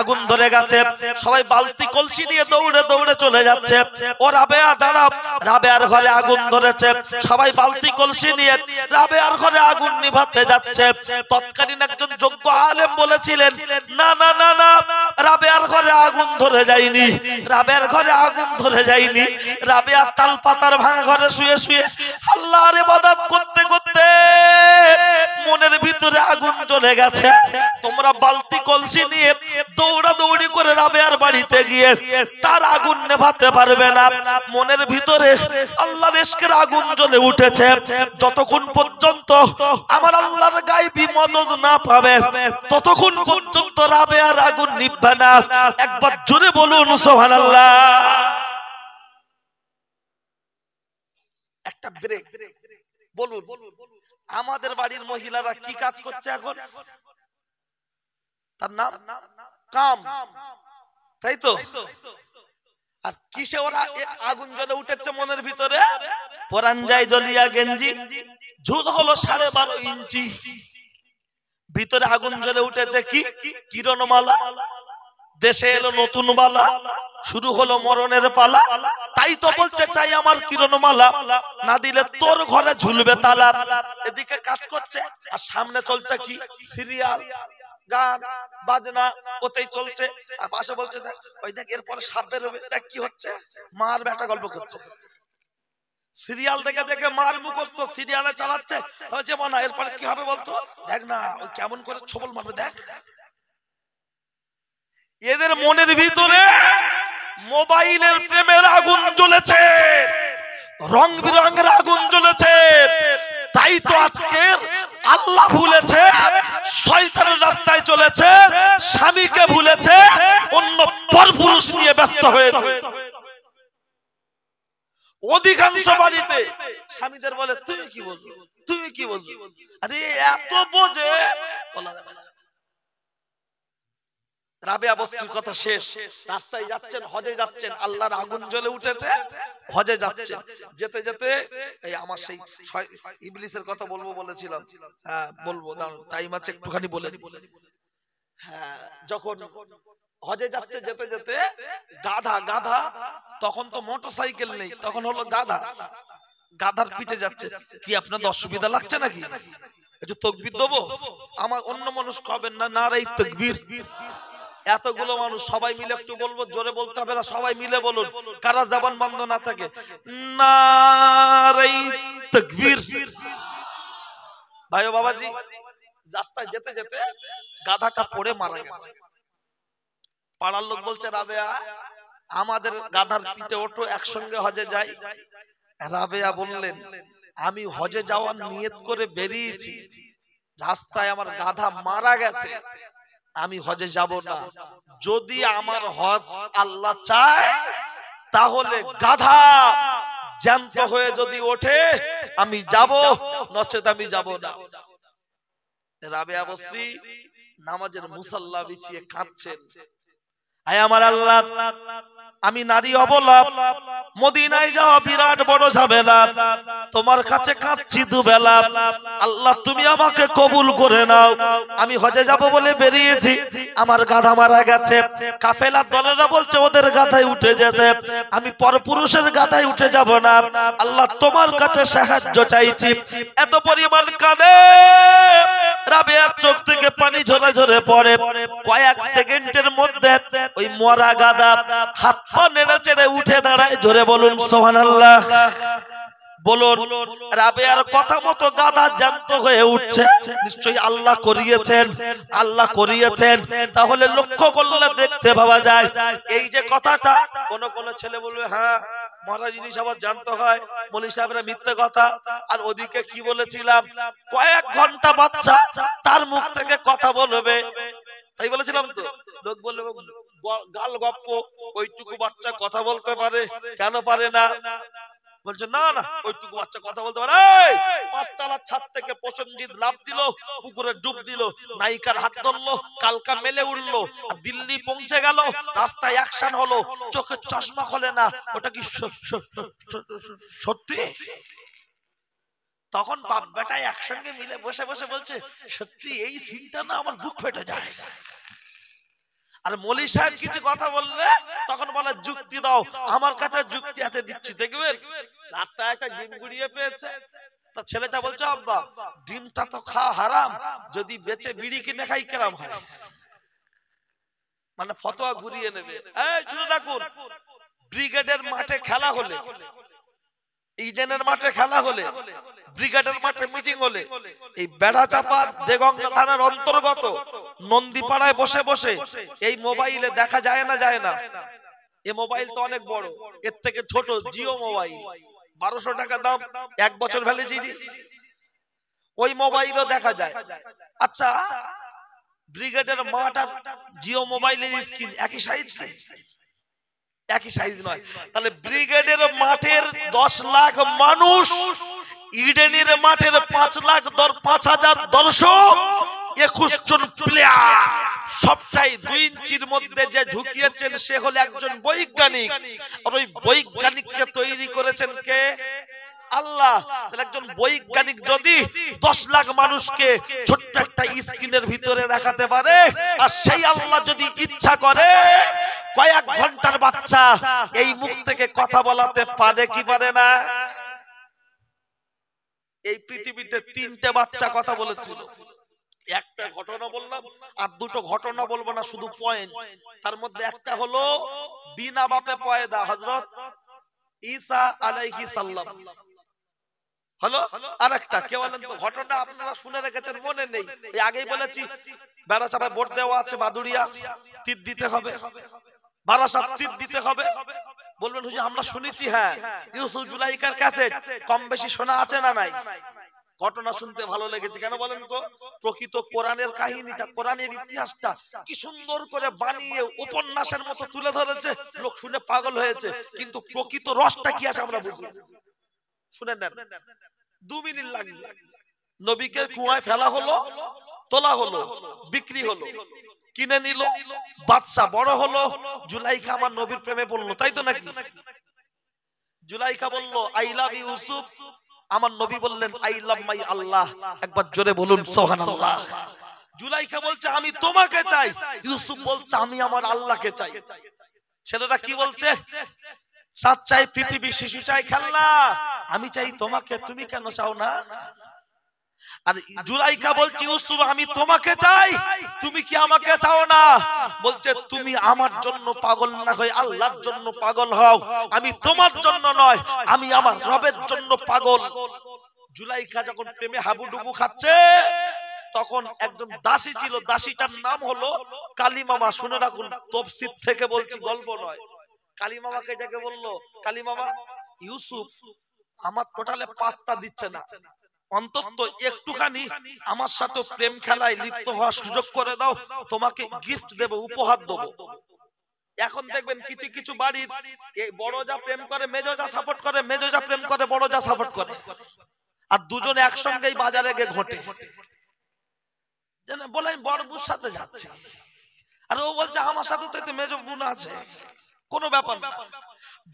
আগুন ধরে গেছে সবাই বালতি কলসি নিয়ে দৌড়ে দৌড়ে চলে যাচ্ছে ও রাবেয়া দাঁড়াও রাবেয়ার ঘরে আগুন ধরেছে সবাই বালতি কলসি নিয়ে রাবেয়ার ঘরে আগুন নিভাতে যাচ্ছে তৎকালীন একজন যোগ্য আলেম বলেছিলেন না না না না রাবেয়ার ঘরে আগুন ধরে যায়নি রাবেয়ার ঘরে আগুন ধরে যায়নি রাবেয়ার তাল পাতার ভাঙা ঘরে শুয়ে শুয়ে করতে করতে মনের ভিতরে আগুন চলে গেছে তোমরা বালতি কলসি নিয়ে দৌড়া দৌড়ি করে রাবেয়ার বাড়িতে গিয়ে তার আগুন নেভাতে পারবে না মনের ভিতরে আল্লাহ ইশকের আগুন জ্বলে উঠেছে যতক্ষণ পর্যন্ত আমার আল্লাহর গায়ে মদত না পাবে ততক্ষণ পর্যন্ত রাবে আর আগুন নিভবে না একবার জোরে বলুন সুবহানাল্লাহ একটা ব্রেক বলুন আমাদের বাড়ির মহিলারা কি কাজ করছে এখন তার নাম কাম তাই তো আর কিসে ওরা আগুন জলে উঠেছে মনের ভিতরে পরাঞ্জায় জলিয়া গেঞ্জি ঝুল হলো সাড়ে বারো ইঞ্চি ভিতরে আগুন জ্বলে উঠেছে কি কিরণমালা দেশে এলো নতুন বালা শুরু হলো মরণের পালা তাই তো বলছে চাই আমার কিরণমালা না দিলে তোর ঘরে ঝুলবে তালা এদিকে কাজ করছে আর সামনে চলছে কি সিরিয়াল গান বাজনা ওতেই চলছে আর পাশে বলছে দেখ ওই দেখ এরপরে সাপ বেরোবে দেখ কি হচ্ছে মার বেটা গল্প করছে সিরিয়াল দেখে দেখে মার মুখস্থ সিরিয়ালে চালাচ্ছে এরপরে কি হবে বলতো দেখ না ওই কেমন করে ছবল মারবে দেখ এদের মনের ভিতরে মোবাইলের প্রেমের আগুন জ্বলেছে রং বিরঙের আগুন জ্বলেছে তাই তো আজকের আল্লাহ ভুলেছে শয়তানের রাস্তায় চলেছে স্বামীকে ভুলেছে অন্য পুরুষ নিয়ে ব্যস্ত হয়ে অধিকাংশ বাড়িতে স্বামীদের বলে তুমি কি বলবি তুমি কি বলবি আরে এত বোঝে কথা শেষ রাস্তায় যাচ্ছেন যাচ্ছেন আগুন জ্বলে উঠেছে হজে যাচ্ছেন যেতে যেতে এই আমার সেই ইবলিসের কথা বলবো বলেছিলাম হ্যাঁ বলবো টাইম আছে একটুখানি বলে হ্যাঁ, যখন হজে যাচ্ছে যেতে যেতে গাধা গাধা তখন তো মোটর সাইকেল নেই তখন হলো গাধা গাধার পিঠে যাচ্ছে কি আপনাদের অসুবিধা লাগছে নাকি একটু তকবির দেবো আমার অন্য মানুষ কবেন না না রে তকবির এতগুলো মানুষ সবাই মিলে একটু বলবো জোরে বলতে হবে না সবাই মিলে বলুন কারা জবান বন্ধ না থাকে না রে তকবির ভাই বাবাজি রাস্তায় যেতে যেতে গাধাটা পড়ে মারা গেছে পাড়ার লোক বলছে রাবেয়া আমাদের গাধার পিঠে ওঠো একসঙ্গে হজে যাই রাবেয়া বললেন আমি হজে যাওয়ার নিয়ত করে বেরিয়েছি রাস্তায় আমার গাধা মারা গেছে আমি হজে যাব না যদি আমার হজ আল্লাহ চায় তাহলে গাধা জ্যান্ত হয়ে যদি ওঠে আমি যাব নচেত আমি যাব না রাবে আবশ্রী নামাজের মুসাল্লা বিছিয়ে কাঁদছেন আয় আমার আল্লাহ আমি নারী অবলাপ মদিনায় যাওয়া বিরাট বড় ঝামেলা তোমার কাছে কাঁদছি দুবেলা আল্লাহ তুমি আমাকে কবুল করে নাও আমি হজে যাব বলে বেরিয়েছি আমার গাধা মারা গেছে কাফেলার দলেরা বলছে ওদের গাধায় উঠে যেতে আমি পরপুরুষের গাধায় উঠে যাব না আল্লাহ তোমার কাছে সাহায্য চাইছি এত পরিমাণ কাঁদে রাবেয়ার চোখ থেকে পানি ঝরে ঝরে পড়ে কয়েক সেকেন্ডের মধ্যে ওই মরা গাধা হাত পা নেড়ে চেড়ে উঠে দাঁড়ায় জোরে বলুন সোহান আল্লাহ বলুন রাবেয়ার কথা মতো গাদা জ্যান্ত হয়ে উঠছে নিশ্চয়ই আল্লাহ করিয়েছেন আল্লাহ করিয়েছেন তাহলে লক্ষ্য করলে দেখতে পাওয়া যায় এই যে কথাটা কোন কোন ছেলে বলবে হ্যাঁ মরা জিনিস আবার জানতে হয় মলি সাহেবরা মিথ্যে কথা আর ওদিকে কি বলেছিলাম কয়েক ঘন্টা বাচ্চা তার মুখ থেকে কথা বলবে তাই বলেছিলাম তো লোক বলবে গাল গপ্প ওইটুকু বাচ্চা কথা বলতে পারে কেন পারে না বলছে না না ওইটুকু বাচ্চা কথা বলতে পারে পাঁচতলার ছাদ থেকে প্রসঞ্জিৎ লাভ দিল পুকুরে ডুব দিল নায়িকার হাত ধরলো কালকা মেলে উঠলো দিল্লি পৌঁছে গেল রাস্তায় অ্যাকশন হলো চোখে চশমা খোলে না ওটা কি সত্যি তখন বাপ বেটায় একসঙ্গে মিলে বসে বসে বলছে সত্যি এই সিনটা না আমার বুক ফেটে যায় আর মলি সাহেব কিছু কথা বললে তখন বলে যুক্তি দাও আমার কাছে যুক্তি আছে দিচ্ছি দেখবেন রাস্তায় একটা ডিম গুড়িয়ে পেয়েছে তা ছেলেটা বলছে আব্বা ডিমটা তো খাওয়া হারাম যদি বেচে বিড়ি কিনে খাই কেরাম হয় মানে ফতোয়া ঘুরিয়ে নেবে এই শুনে রাখুন ব্রিগেডের মাঠে খেলা হলে ইডেনের মাঠে খেলা হলে ব্রিগেডের মাঠে মিটিং হলে এই বেড়া চাপা দেগঙ্গা থানার অন্তর্গত নন্দীপাড়ায় বসে বসে এই মোবাইলে দেখা যায় না যায় না এ মোবাইল তো অনেক বড় এর থেকে ছোট জিও মোবাইল বারোশো টাকা দাম এক বছর ভ্যালিডিটি ওই মোবাইলও দেখা যায় আচ্ছা ব্রিগেডের মাঠ আর জিও মোবাইলের স্ক্রিন একই সাইজ কি একই সাইজ নয় তাহলে ব্রিগেডের মাঠের দশ লাখ মানুষ ইডেনের মাঠের পাঁচ লাখ পাঁচ হাজার দর্শক একুশ জন প্লেয়ার সবটাই দুই ইঞ্চির মধ্যে যে ঢুকিয়েছেন সে হলো একজন বৈজ্ঞানিক আর ওই বৈজ্ঞানিককে তৈরি করেছেন কে আল্লাহ একজন বৈজ্ঞানিক যদি দশ লাখ মানুষকে ছোট্ট একটা স্ক্রিনের ভিতরে দেখাতে পারে আর সেই আল্লাহ যদি ইচ্ছা করে কয়েক ঘন্টার বাচ্চা এই মুখ থেকে কথা বলাতে পারে কি পারে না এই পৃথিবীতে তিনটে বাচ্চা কথা বলেছিল একটা ঘটনা বললাম আর দুটো ঘটনা বলবো না শুধু পয়েন্ট তার মধ্যে একটা হলো বিনা বাপে পয়দা হজরত ঈসা আলাইহি সাল্লাম হলো একটা কে বলেন তো ঘটনা আপনারা শুনে রেখেছেন মনে নেই এই আগেই বলেছি বেড়া চাপায় ভোট দেওয়া আছে বাদুরিয়া তীর দিতে হবে বারাসাত তীর দিতে হবে বলবেন হুজুর আমরা শুনেছি হ্যাঁ।, হ্যাঁ ইউসুফ জুলাইকার কাছে কম বেশি শোনা আছে না নাই ঘটনা শুনতে ভালো লেগেছে কেন বলেন তো প্রকৃত কোরআনের কাহিনীটা কোরআনের ইতিহাসটা কি সুন্দর করে বানিয়ে উপন্যাসের মতো তুলে ধরেছে লোক শুনে পাগল হয়েছে কিন্তু প্রকৃত রসটা কি আছে আমরা বুঝি শুনে নেন দু মিনিট লাগবে নবীকে কুয়ায় ফেলা হলো তোলা হলো বিক্রি হলো কিনে নিল বাদশা বড় হলো জুলাইখা আমার নবীর প্রেমে পড়লো তাই তো নাকি জুলাইখা বলল আই লাভ ইউসুফ আমার নবী বললেন আই লাভ মাই আল্লাহ একবার জোরে বলুন সুবহানাল্লাহ জুলাইখা বলছে আমি তোমাকে চাই ইউসুফ বলছে আমি আমার আল্লাহকে চাই ছেলেটা কি বলছে সাত চাই পৃথিবী শিশু চাই খেলনা আমি চাই তোমাকে তুমি কেন চাও না আর জুলাইকা বলছে ইউসুফ আমি তোমাকে চাই তুমি কি আমাকে চাও না বলছে তুমি আমার জন্য পাগল না হয়ে আল্লাহর জন্য পাগল হও আমি তোমার জন্য নয় আমি আমার রবের জন্য পাগল জুলাইকা যখন প্রেমে হাবুডুবু খাচ্ছে তখন একজন দাসী ছিল দাসীটার নাম হলো কালীমামা শুনে রাখুন তফসিদ থেকে বলছি গল্প নয় কালীমামাকে যাকে বললো কালীমামা ইউসুফ আমার টোটালে পাত্তা দিচ্ছে না অন্তত একটুখানি আমার সাথে প্রেম খেলায় লিপ্ত হওয়ার সুযোগ করে দাও তোমাকে গিফট দেব উপহার দেব এখন দেখবেন কিছু কিছু বাড়ির এই বড় যা প্রেম করে মেজো যা সাপোর্ট করে মেজো যা প্রেম করে বড় যা সাপোর্ট করে আর দুজনে একসঙ্গেই বাজারে গিয়ে ঘটে বলে আমি বড় বুর সাথে যাচ্ছি আর ও বলছে আমার সাথে তো মেজো বোন আছে কোনো ব্যাপার না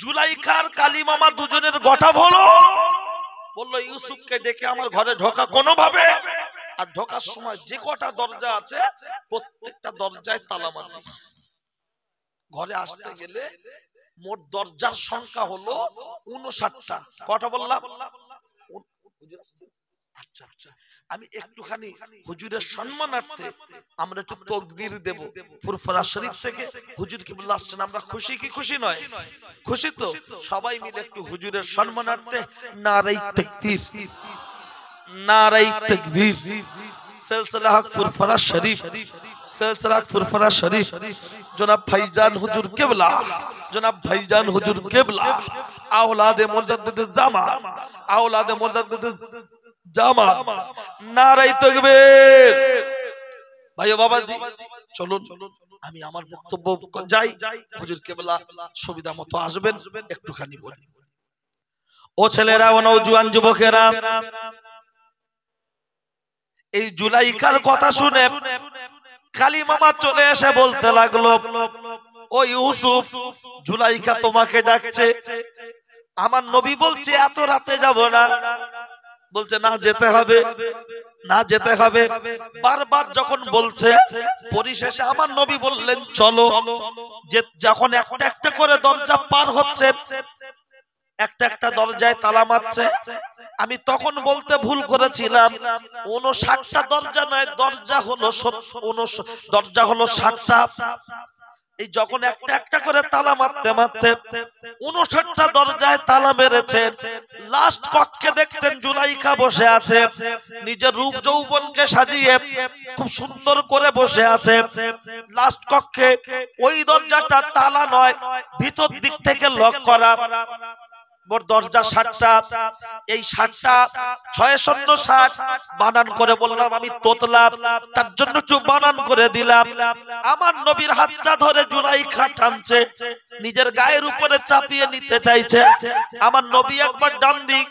জুলাইখার কালী মামা দুজনের গটা হলো বলল ইউসুফকে ডেকে আমার ঘরে ঢোকা কোনোভাবে আর ঢোকার সময় যে কটা দরজা আছে প্রত্যেকটা দরজায় তালা মারবি ঘরে আসতে গেলে মোট দরজার সংখ্যা হলো উনষাটটা কটা বললাম আচ্ছা আচ্ছা আমি একটুখানি হুজুরের সম্মানার্থে আমরা একটু তকবির দেব ফুরফুরা শরীফ থেকে হুজুর কি আসছেন আমরা খুশি কি খুশি নয় খুশি তো সবাই মিলে একটু হুজুরের সম্মানার্থে নারাই তাকবীর নারাই তাকবীর সিলসিলা হক ফুরফুরা শরীফ সিলসিলা হক ফুরফুরা শরীফ জনাব ভাইজান হুজুর কেবলা জনাব ভাইজান হুজুর কেবলা আওলাদে মুজাদ্দিদ জামা আওলাদে মুজাদ্দিদ জামা নারাই তকবীর ভাই বাবাজি চলুন আমি আমার বক্তব্য যাই হুজুর কেবলা সুবিধা মতো আসবেন একটুখানি বলি ও ছেলেরা ও নৌজুয়ান যুবকেরা এই জুলাইকার কথা শুনে কালী মামা চলে এসে বলতে লাগলো ও ইউসুফ জুলাইকা তোমাকে ডাকছে আমার নবী বলছে এত রাতে যাব না বলছে না যেতে হবে না যেতে হবে বারবার যখন বলছে পরিশেষে আমার নবী বললেন চলো যে যখন একটা একটা করে দরজা পার হচ্ছে একটা একটা দরজায় তালা মারছে আমি তখন বলতে ভুল করেছিলাম উনষাটটা দরজা নয় দরজা হলো দরজা হলো ষাটটা এই যখন একটা একটা করে তালা মারতে মারতে উনষাটটা দরজায় তালা মেরেছেন লাস্ট কক্ষে দেখতেন জুলাইখা বসে আছে নিজের রূপ যৌবনকে সাজিয়ে খুব সুন্দর করে বসে আছে লাস্ট কক্ষে ওই দরজাটা তালা নয় ভিতর দিক থেকে লক করা মোট দরজা ষাটটা এই ষাটটা ছয় শূন্য ষাট বানান করে বললাম আমি তোতলাম তার জন্য একটু বানান করে দিলাম আমার নবীর হাতটা ধরে খা খাটানছে নিজের গায়ের উপরে চাপিয়ে নিতে চাইছে আমার নবী একবার ডান দিক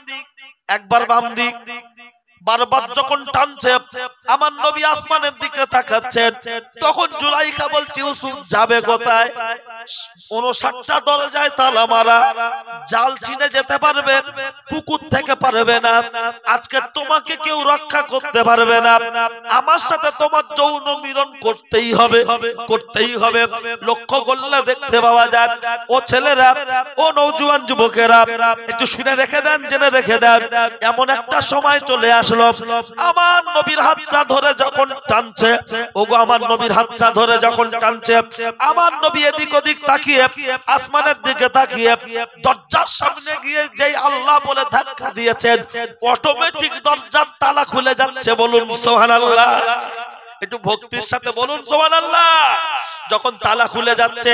একবার বাম দিক বারবার যখন টানছে আমার নবী আসমানের দিকে তাকাচ্ছেন তখন জুলাইকা বলছে ইউসুফ যাবে কোথায় উনষাটটা দরজায় তালা মারা জাল ছিনে যেতে পারবে পুকুর থেকে পারবে না আজকে তোমাকে কেউ রক্ষা করতে পারবে না আমার সাথে তোমার যৌন মিলন করতেই হবে করতেই হবে লক্ষ্য করলে দেখতে পাওয়া যায় ও ছেলেরা ও নৌজুয়ান যুবকেরা একটু শুনে রেখে দেন জেনে রেখে দেন এমন একটা সময় চলে আসলো আমার নবীর হাতটা ধরে যখন টানছে ওগো আমার নবীর হাতটা ধরে যখন টানছে আমার নবী এদিক ওদিক দিক তাকিয়ে আসমানের দিকে তাকিয়ে দরজার সামনে গিয়ে যেই আল্লাহ বলে ধাক্কা দিয়েছেন অটোমেটিক দরজার তালা খুলে যাচ্ছে বলুন একটু ভক্তির সাথে বলুন সোহান আল্লাহ যখন তালা খুলে যাচ্ছে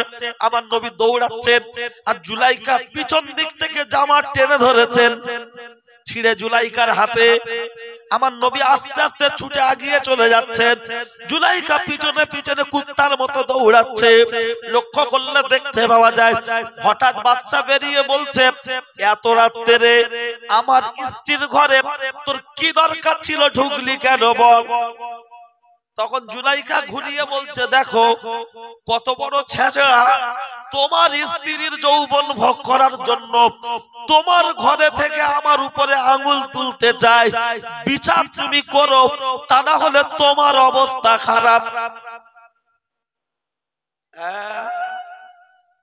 আমার নবী দৌড়াচ্ছেন আর জুলাইকা পিছন দিক থেকে জামা টেনে ধরেছেন ছিঁড়ে জুলাইকার হাতে আমার নবী আস্তে আস্তে ছুটে আগিয়ে চলে যাচ্ছেন জুলাইকা পিছনে পিছনে কুত্তার মতো দৌড়াচ্ছে লক্ষ্য করলে দেখতে পাওয়া যায় হঠাৎ বাচ্চা বেরিয়ে বলছে এত রাত্রে আমার স্ত্রীর ঘরে তোর কি দরকার ছিল ঢুকলি কেন বল তখন জুলাইখা ঘুরিয়ে বলছে দেখো কত বড় ছেঁচড়া তোমার স্ত্রীর যৌবন ভোগ করার জন্য তোমার ঘরে থেকে আমার উপরে আঙুল তুলতে চাই বিচার তুমি করো তা না হলে তোমার অবস্থা খারাপ হ্যাঁ,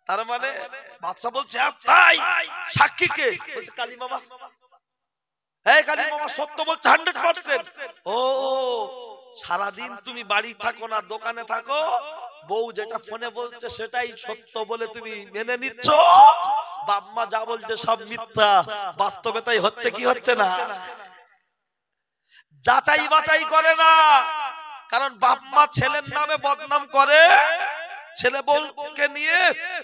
তার মানে, মানে বাচ্চা বলছে হ্যাঁ, হ্যাঁ, তাই সাক্ষীকে বলছে কালী মামা হ্যাঁ কালী মামা সত্য বলছে হান্ড্রেড পার্সেন্ট ও সারাদিন তুমি বাড়ি থাকো না দোকানে থাকো বউ যেটা ফোনে বলছে সেটাই সত্য বলে তুমি মেনে নিচ্ছ বাপ যা বলছে সব মিথ্যা বাস্তবে তাই হচ্ছে কি হচ্ছে না যাচাই বাছাই করে না কারণ বাপমা ছেলের নামে বদনাম করে ছেলে বউকে নিয়ে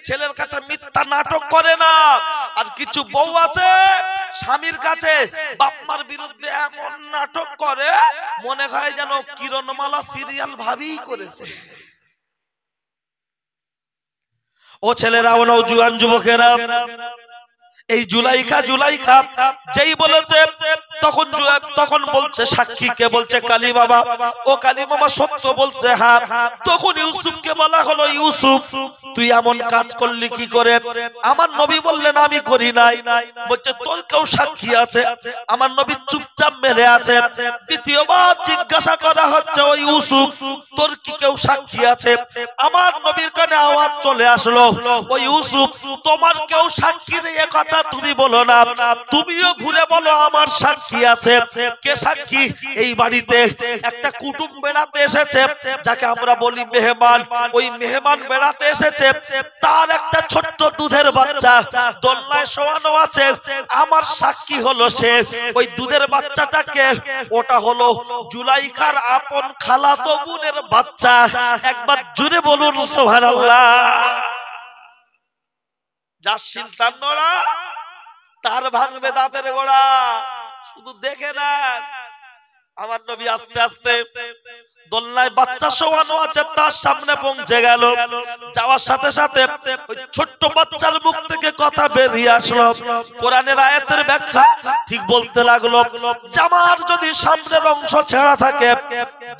ছেলের কাছে মিথ্যা নাটক করে না আর কিছু বউ আছে স্বামীর কাছে বাপমার বিরুদ্ধে এমন নাটক করে মনে হয় যেন কিরণমালা সিরিয়াল ভাবেই করেছে ও ছেলেরা ও জুয়ান যুবকেরা এই জুলাইখা জুলাইখা যেই বলেছে তখন তখন বলছে সাক্ষী কে বলছে কালী বাবা ও কালী বাবা সত্য বলছে হ্যাঁ তখন ইউসুফকে বলা হলো ইউসুফ তুই এমন কাজ করলি কি করে আমার নবী বললেন আমি করি নাই বলছে তোর কেউ সাক্ষী আছে আমার নবী চুপচাপ মেরে আছে দ্বিতীয়বার জিজ্ঞাসা করা হচ্ছে ওই ইউসুফ তোর কি কেউ সাক্ষী আছে আমার নবীর কানে আওয়াজ চলে আসলো ওই ইউসুফ তোমার কেউ সাক্ষী নেই কথা কথা তুমি বলো না তুমিও ঘুরে বলো আমার সাক্ষী আছে কে সাক্ষী এই বাড়িতে একটা কুটুম বেড়াতে এসেছে যাকে আমরা বলি মেহমান ওই মেহমান বেড়াতে এসেছে তার একটা ছোট্ট দুধের বাচ্চা দোল্লায় শোয়ানো আছে আমার সাক্ষী হলো সে ওই দুধের বাচ্চাটাকে ওটা হলো জুলাইখার আপন খালাতো বোনের বাচ্চা একবার জুড়ে বলুন সোহান আল্লাহ যার শিলতার তার ভাঙবে দাঁতের গোড়া শুধু দেখে না আমার নবী আস্তে আস্তে দোলনায় বাচ্চা শোয়ানো আছে তার সামনে পৌঁছে গেল যাওয়ার সাথে সাথে ওই ছোট্ট বাচ্চার মুখ থেকে কথা বেরিয়ে আসলো কোরআনের আয়াতের ব্যাখ্যা ঠিক বলতে লাগলো জামার যদি সামনের অংশ ছেঁড়া থাকে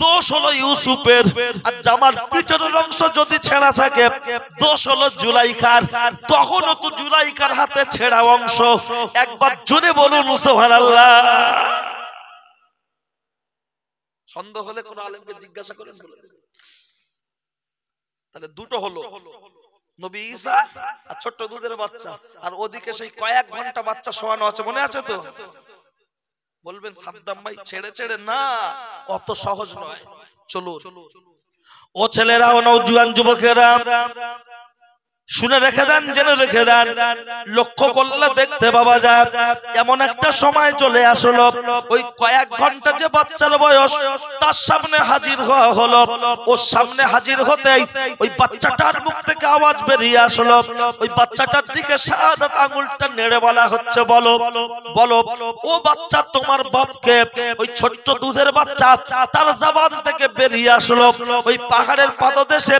দোষ হলো ইউসুফের আর জামার পিছনের অংশ যদি ছেঁড়া থাকে দোষ হলো জুলাইকার তখনও তো জুলাইকার হাতে ছেঁড়া অংশ একবার জোরে বলুন সুবহানাল্লাহ সন্দেহ হলে কোন আলেমকে জিজ্ঞাসা করেন বলে তাহলে দুটো হলো নবী আর ছোট্ট দুধের বাচ্চা আর ওদিকে সেই কয়েক ঘন্টা বাচ্চা শোয়ানো আছে মনে আছে তো বলবেন সাদ্দাম ভাই ছেড়ে ছেড়ে না অত সহজ নয় চলো ও ছেলেরা ও নৌজুয়ান যুবকেরা শুনে রেখে দেন জেনে রেখে দেন লক্ষ্য করলে দেখতে পাওয়া যায় এমন একটা সময় চলে আসলো ওই কয়েক ঘন্টা যে বাচ্চার বয়স তার সামনে হাজির হওয়া হলো ওর সামনে হাজির হতেই ওই বাচ্চাটার মুখ থেকে আওয়াজ বেরিয়ে আসলো ওই বাচ্চাটার দিকে সাদা আঙুলটা নেড়ে বলা হচ্ছে বলো বলো ও বাচ্চা তোমার বাপকে ওই ছোট্ট দুধের বাচ্চা তার জবান থেকে বেরিয়ে আসলো ওই পাহাড়ের পাদদেশে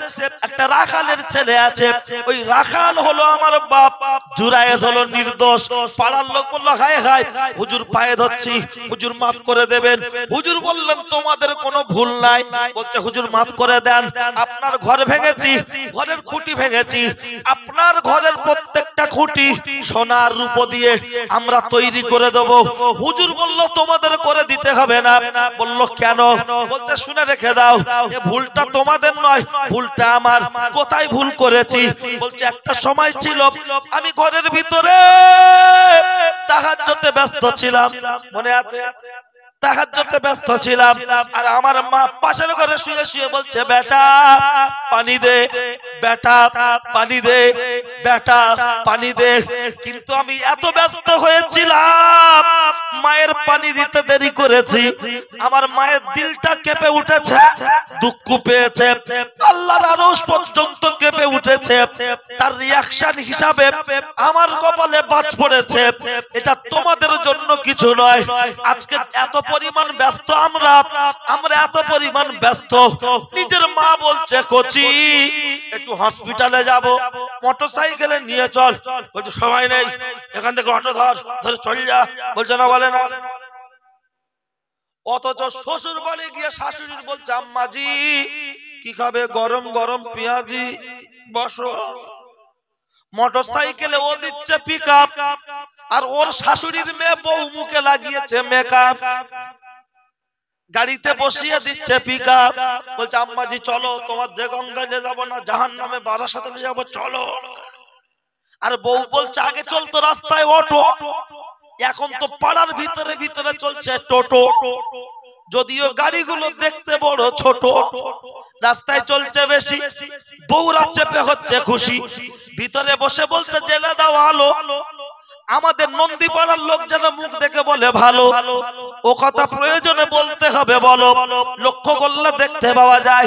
একটা রাখালের ছেলে আছে ওই ওই রাখাল হলো আমার বাপ জুরায়েজ হলো নির্দোষ পাড়ার লোক বললো হায় হায় হুজুর পায়ে ধরছি হুজুর মাফ করে দেবেন হুজুর বললেন তোমাদের কোনো ভুল নাই বলছে হুজুর মাফ করে দেন আপনার ঘর ভেঙেছি ঘরের খুঁটি ভেঙেছি আপনার ঘরের প্রত্যেকটা খুঁটি সোনার রূপ দিয়ে আমরা তৈরি করে দেব হুজুর বলল তোমাদের করে দিতে হবে না বলল কেন বলছে শুনে রেখে দাও ভুলটা তোমাদের নয় ভুলটা আমার কোথায় ভুল করেছি বলছে একটা সময় ছিল আমি ঘরের ভিতরে তাহাজ্জতে ব্যস্ত ছিলাম মনে আছে কিন্তু আমি এত ব্যস্ত হয়েছিলাম মায়ের পানি দিতে দেরি করেছি আমার মায়ের দিলটা কেঁপে উঠেছে দুঃখ পেয়েছে আল্লাহর আরশ পর্যন্ত কেঁপে উঠেছে তার রিয়াকশন হিসাবে আমার কপালে বাজ পড়েছে এটা তোমাদের জন্য কিছু নয় আজকে এত পরিমাণ ব্যস্ত আমরা আমরা এত পরিমাণ ব্যস্ত নিজের মা বলছে কচি একটু হসপিটালে যাব মোটরসাইকেলে নিয়ে চল বলছে সবাই নেই এখান থেকে অটো ধর ধরে চল যা বলছে না বলে না অথচ শ্বশুর বাড়ি গিয়ে শাশুড়ির বলছে আম্মাজি কি খাবে গরম গরম পেঁয়াজি বসো মোটরসাইকেলে ও দিচ্ছে পিক আপ আর ওর শাশুড়ির মেয়ে বউ মুখে লাগিয়েছে মেকআপ গাড়িতে বসিয়ে দিচ্ছে পিক আপ বলছে আম্মাজি চলো তোমার যে গঙ্গায় নিয়ে যাবো না জাহান নামে বারার সাথে নিয়ে যাবো চলো আর বউ বলছে আগে চলতো রাস্তায় অটো এখন তো পাড়ার ভিতরে ভিতরে চলছে টোটো যদিও গাড়িগুলো দেখতে বড় ছোট রাস্তায় চলছে বেশি বউরা চেপে হচ্ছে খুশি ভিতরে বসে বলছে জেলে দাও আলো আমাদের নন্দীপাড়ার লোক যেন মুখ দেখে বলে ভালো ও কথা প্রয়োজনে বলতে হবে বলো লক্ষ্য করলে দেখতে পাওয়া যায়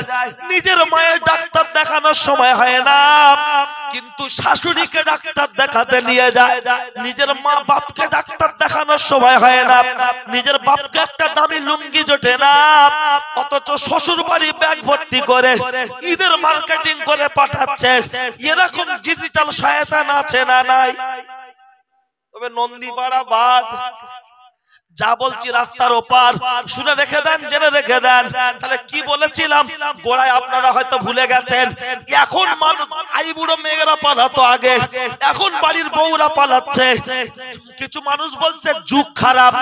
নিজের মায়ের ডাক্তার দেখানোর সময় হয় না কিন্তু শাশুড়িকে ডাক্তার দেখাতে নিয়ে যায় নিজের মা বাপকে ডাক্তার দেখানোর সময় হয় না নিজের বাপকে একটা দামি লুঙ্গি জোটে না অথচ শ্বশুর বাড়ি ব্যাগ ভর্তি করে ঈদের মার্কেটিং করে পাঠাচ্ছে এরকম ডিজিটাল সহায়তা আছে না নাই তবে নন্দীপাড়া বাদ যা বলছি রাস্তার ওপার শুনে রেখে দেন জেনে রেখে দেন তাহলে কি বলেছিলাম গোড়ায় আপনারা হয়তো ভুলে গেছেন এখন মানুষ আই বুড়ো মেয়েরা পালাতো আগে এখন বাড়ির বউরা পালাচ্ছে কিছু মানুষ বলছে যুগ খারাপ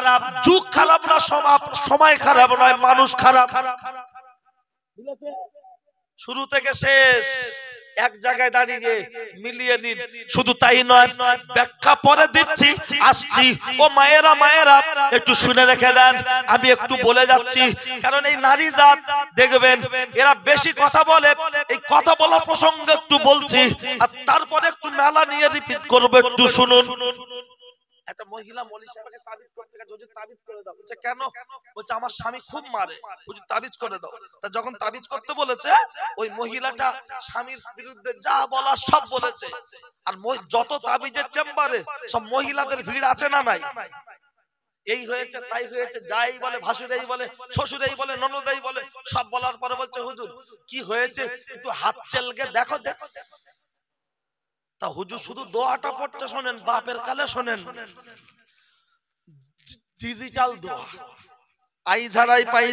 যুগ খারাপ না সমাপ সময় খারাপ নয় মানুষ খারাপ শুরু থেকে শেষ এক জায়গায় দাঁড়িয়ে মিলিয়ে নিন শুধু তাই নয় ব্যাখ্যা পরে দিচ্ছি আসছি ও মায়েরা মায়েরা একটু শুনে রেখে দেন আমি একটু বলে যাচ্ছি কারণ এই নারী জাত দেখবেন এরা বেশি কথা বলে এই কথা বলার প্রসঙ্গে একটু বলছি আর তারপরে একটু মেলা নিয়ে রিপিট করবো একটু শুনুন একটা মহিলা তাবিজ করতে গেছে তাবিজ করে দাও বলছে কেন বলছে আমার স্বামী খুব মারে তাবিজ করে দাও তা যখন তাবিজ করতে বলেছে ওই মহিলাটা স্বামীর বিরুদ্ধে যা সব বলেছে আর যত তাবিজের চেম্বারে সব মহিলাদের ভিড় আছে না নাই এই হয়েছে তাই হয়েছে যাই বলে ভাসুরেই বলে শ্বশুরেই বলে ননদেই বলে সব বলার পরে বলছে হুজুর কি হয়েছে একটু হাত চেলকে দেখো দেখো তা হুজুর শুধু দোয়াটা পড়তে শোনেন বাপের কালে শোনেন ডিজিটাল দোয়া আই পাই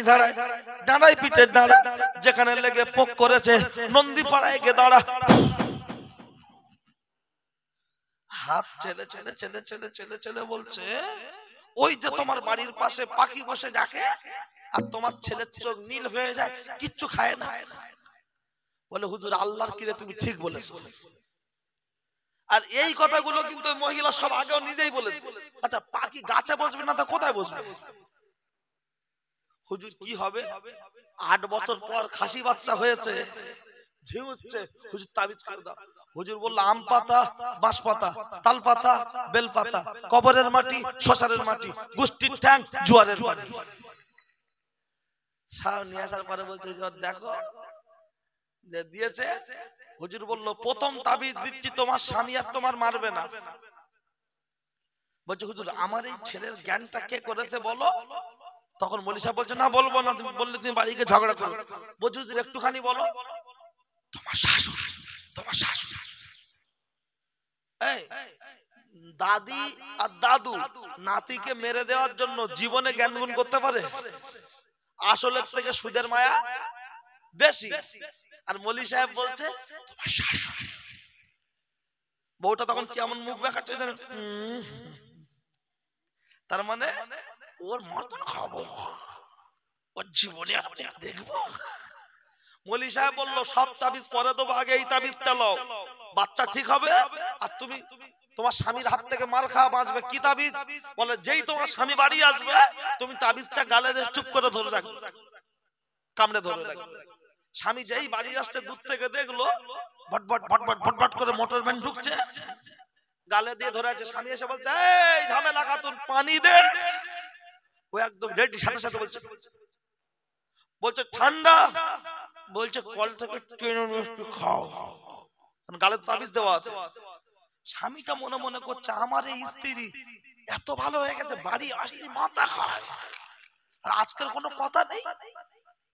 পিঠের যেখানে লেগে পোক করেছে নন্দী পাড়ায় গে দাঁড়া হাত ছেলে ছেলে ছেলে ছেলে ছেলে ছেলে বলছে ওই যে তোমার বাড়ির পাশে পাখি বসে ডাকে আর তোমার ছেলের চোখ নীল হয়ে যায় কিচ্ছু খায় না বলে হুজুর আল্লাহর কিরে তুমি ঠিক বলেছো আর এই কথাগুলো কিন্তু মহিলা সব আগেও নিজেই বলেছে আচ্ছা পাখি গাছে বসবে না তা কোথায় বসবে হুজুর কি হবে আট বছর পর খাসি বাচ্চা হয়েছে হুজুর তাবিজ করে দাও হুজুর আম পাতা বাঁশ পাতা তাল পাতা বেল পাতা কবরের মাটি শশারের মাটি গোষ্ঠীর ঠ্যাং জোয়ারের সার নিয়ে আসার পরে বলছে দেখো যে দিয়েছে হুজুর বলল প্রথম তাবিজ দিচ্ছি তোমার স্বামী আর তোমার মারবে না বলছে হুজুর আমার এই ছেলের জ্ঞানটা কে করেছে বলো তখন মলি সাহেব বলছে না বলবো না তুমি বললে তুমি বাড়িকে ঝগড়া করো বলছে হুজুর একটুখানি বলো তোমার শাশুড়ি তোমার শাশুড়ি এই দাদি আর দাদু নাতিকে মেরে দেওয়ার জন্য জীবনে জ্ঞান গুণ করতে পারে আসলের থেকে সুদের মায়া বেশি আর মলি সাহেব বলছে বউটা তখন কেমন মুখ দেখাচ্ছে জানেন মানে তার মানে ওর মতন খাবো ওর জীবনে আপনি দেখবো মলি সাহেব বললো সব তাবিজ পরে দেবো আগে এই তাবিজটা লও বাচ্চা ঠিক হবে আর তুমি তোমার স্বামীর হাত থেকে মার খাওয়া বাঁচবে কি তাবিজ বলে যেই তোমার স্বামী বাড়ি আসবে তুমি তাবিজটা গালে চুপ করে ধরে রাখবে কামড়ে ধরে রাখবে স্বামী যেই বাড়ি আসছে দূর থেকে দেখলো করে মোটর ভ্যান ঢুকছে গালে দিয়ে ধরে আছে স্বামী এসে বলছে এই ঝামেলা খাতুন পানি দে ও একদম রেডি সাথে সাথে বলছে বলছে ঠান্ডা বলছে কল থেকে টেনে খাও মানে গালে তাবিজ দেওয়া আছে স্বামীটা মনে মনে করছে আমার এই স্ত্রী এত ভালো হয়ে গেছে বাড়ি আসলে মাথা খায় আর আজকের কোনো কথা নেই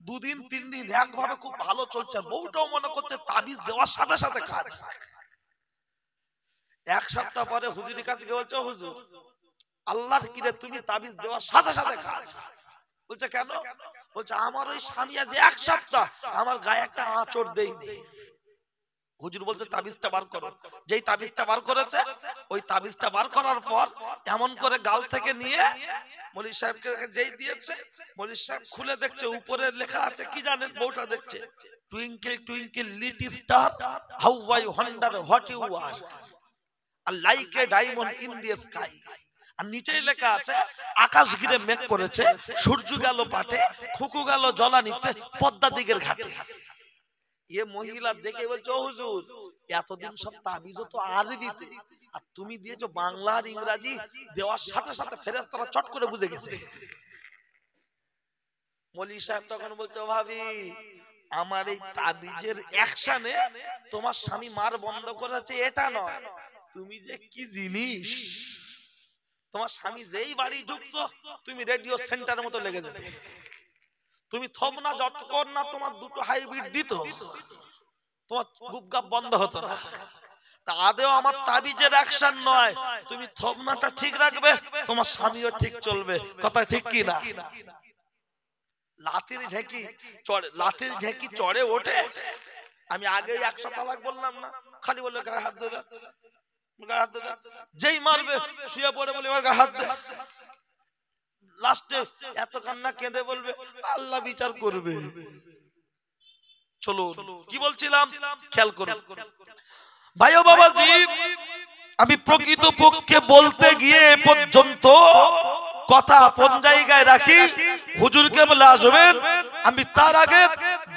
দুদিন তিন দিন একভাবে খুব ভালো চলছে বউটাও মনে করছে তাবিজ দেওয়ার সাথে সাথে কাজ এক সপ্তাহ পরে হুজুরি কাছে গিয়ে বলছে হুজুর আল্লাহর কিরে তুমি তাবিজ দেওয়ার সাথে সাথে কাজ বলছে কেন বলছে আমার ওই স্বামী আজ এক সপ্তাহ আমার গায়ে একটা আঁচড় দেয়নি হুজুর বলছে তাবিজটা বার করো যেই তাবিজটা বার করেছে ওই তাবিজটা বার করার পর এমন করে গাল থেকে নিয়ে মলিক সাহেবকে যেই দিয়েছে মলিক সাহেব খুলে দেখছে উপরে লেখা আছে কি জানেন বউটা দেখছে twinkle twinkle little star how I wonder what you are আর like a diamond in the sky আর নিচেই লেখা আছে আকাশ ঘিরে মেঘ করেছে সূর্য গেল পাটে খুকু গেল জলানিতে পদ্মা দিকের ঘাটে মহিলা দেখে হুজুর এতদিন সব তো আরবিতে আর তুমি দিয়েছো বাংলা আর ইংরাজি দেওয়ার সাথে সাথে চট করে বুঝে গেছে মলি সাহেব তখন বলছে ভাবি আমার এই তাবিজের অ্যাকশনে তোমার স্বামী মার বন্ধ করেছে এটা নয় তুমি যে কি জিনিস তোমার স্বামী যেই বাড়ি ঢুকতো তুমি রেডিও সেন্টার মতো লেগে যেতে তুমি থব না যতক্ষণ না তোমার দুটো হাইব্রিড দিত তোমার গুপগাপ বন্ধ হতো না আদেও আমার তাবিজের অ্যাকশন নয় তুমি থবনাটা ঠিক রাখবে তোমার স্বামীও ঠিক চলবে কথা ঠিক কি না লাতির ঝেঁকি চড়ে লাতির ঝেঁকি চড়ে ওঠে আমি আগে একশো তালাক বললাম না খালি বললে গায়ে হাত দে গায়ে হাত দে যেই মারবে শুয়ে পড়ে বলে এবার গায়ে হাত দে লাস্টে এত কান্না কেঁদে বলবে আল্লাহ বিচার করবে চলো কি বলছিলাম খেয়াল করুন ভাইও জি আমি প্রকৃত পক্ষে বলতে গিয়ে এ পর্যন্ত কথা আপন জায়গায় রাখি হুজুর কে বলে আসবেন আমি তার আগে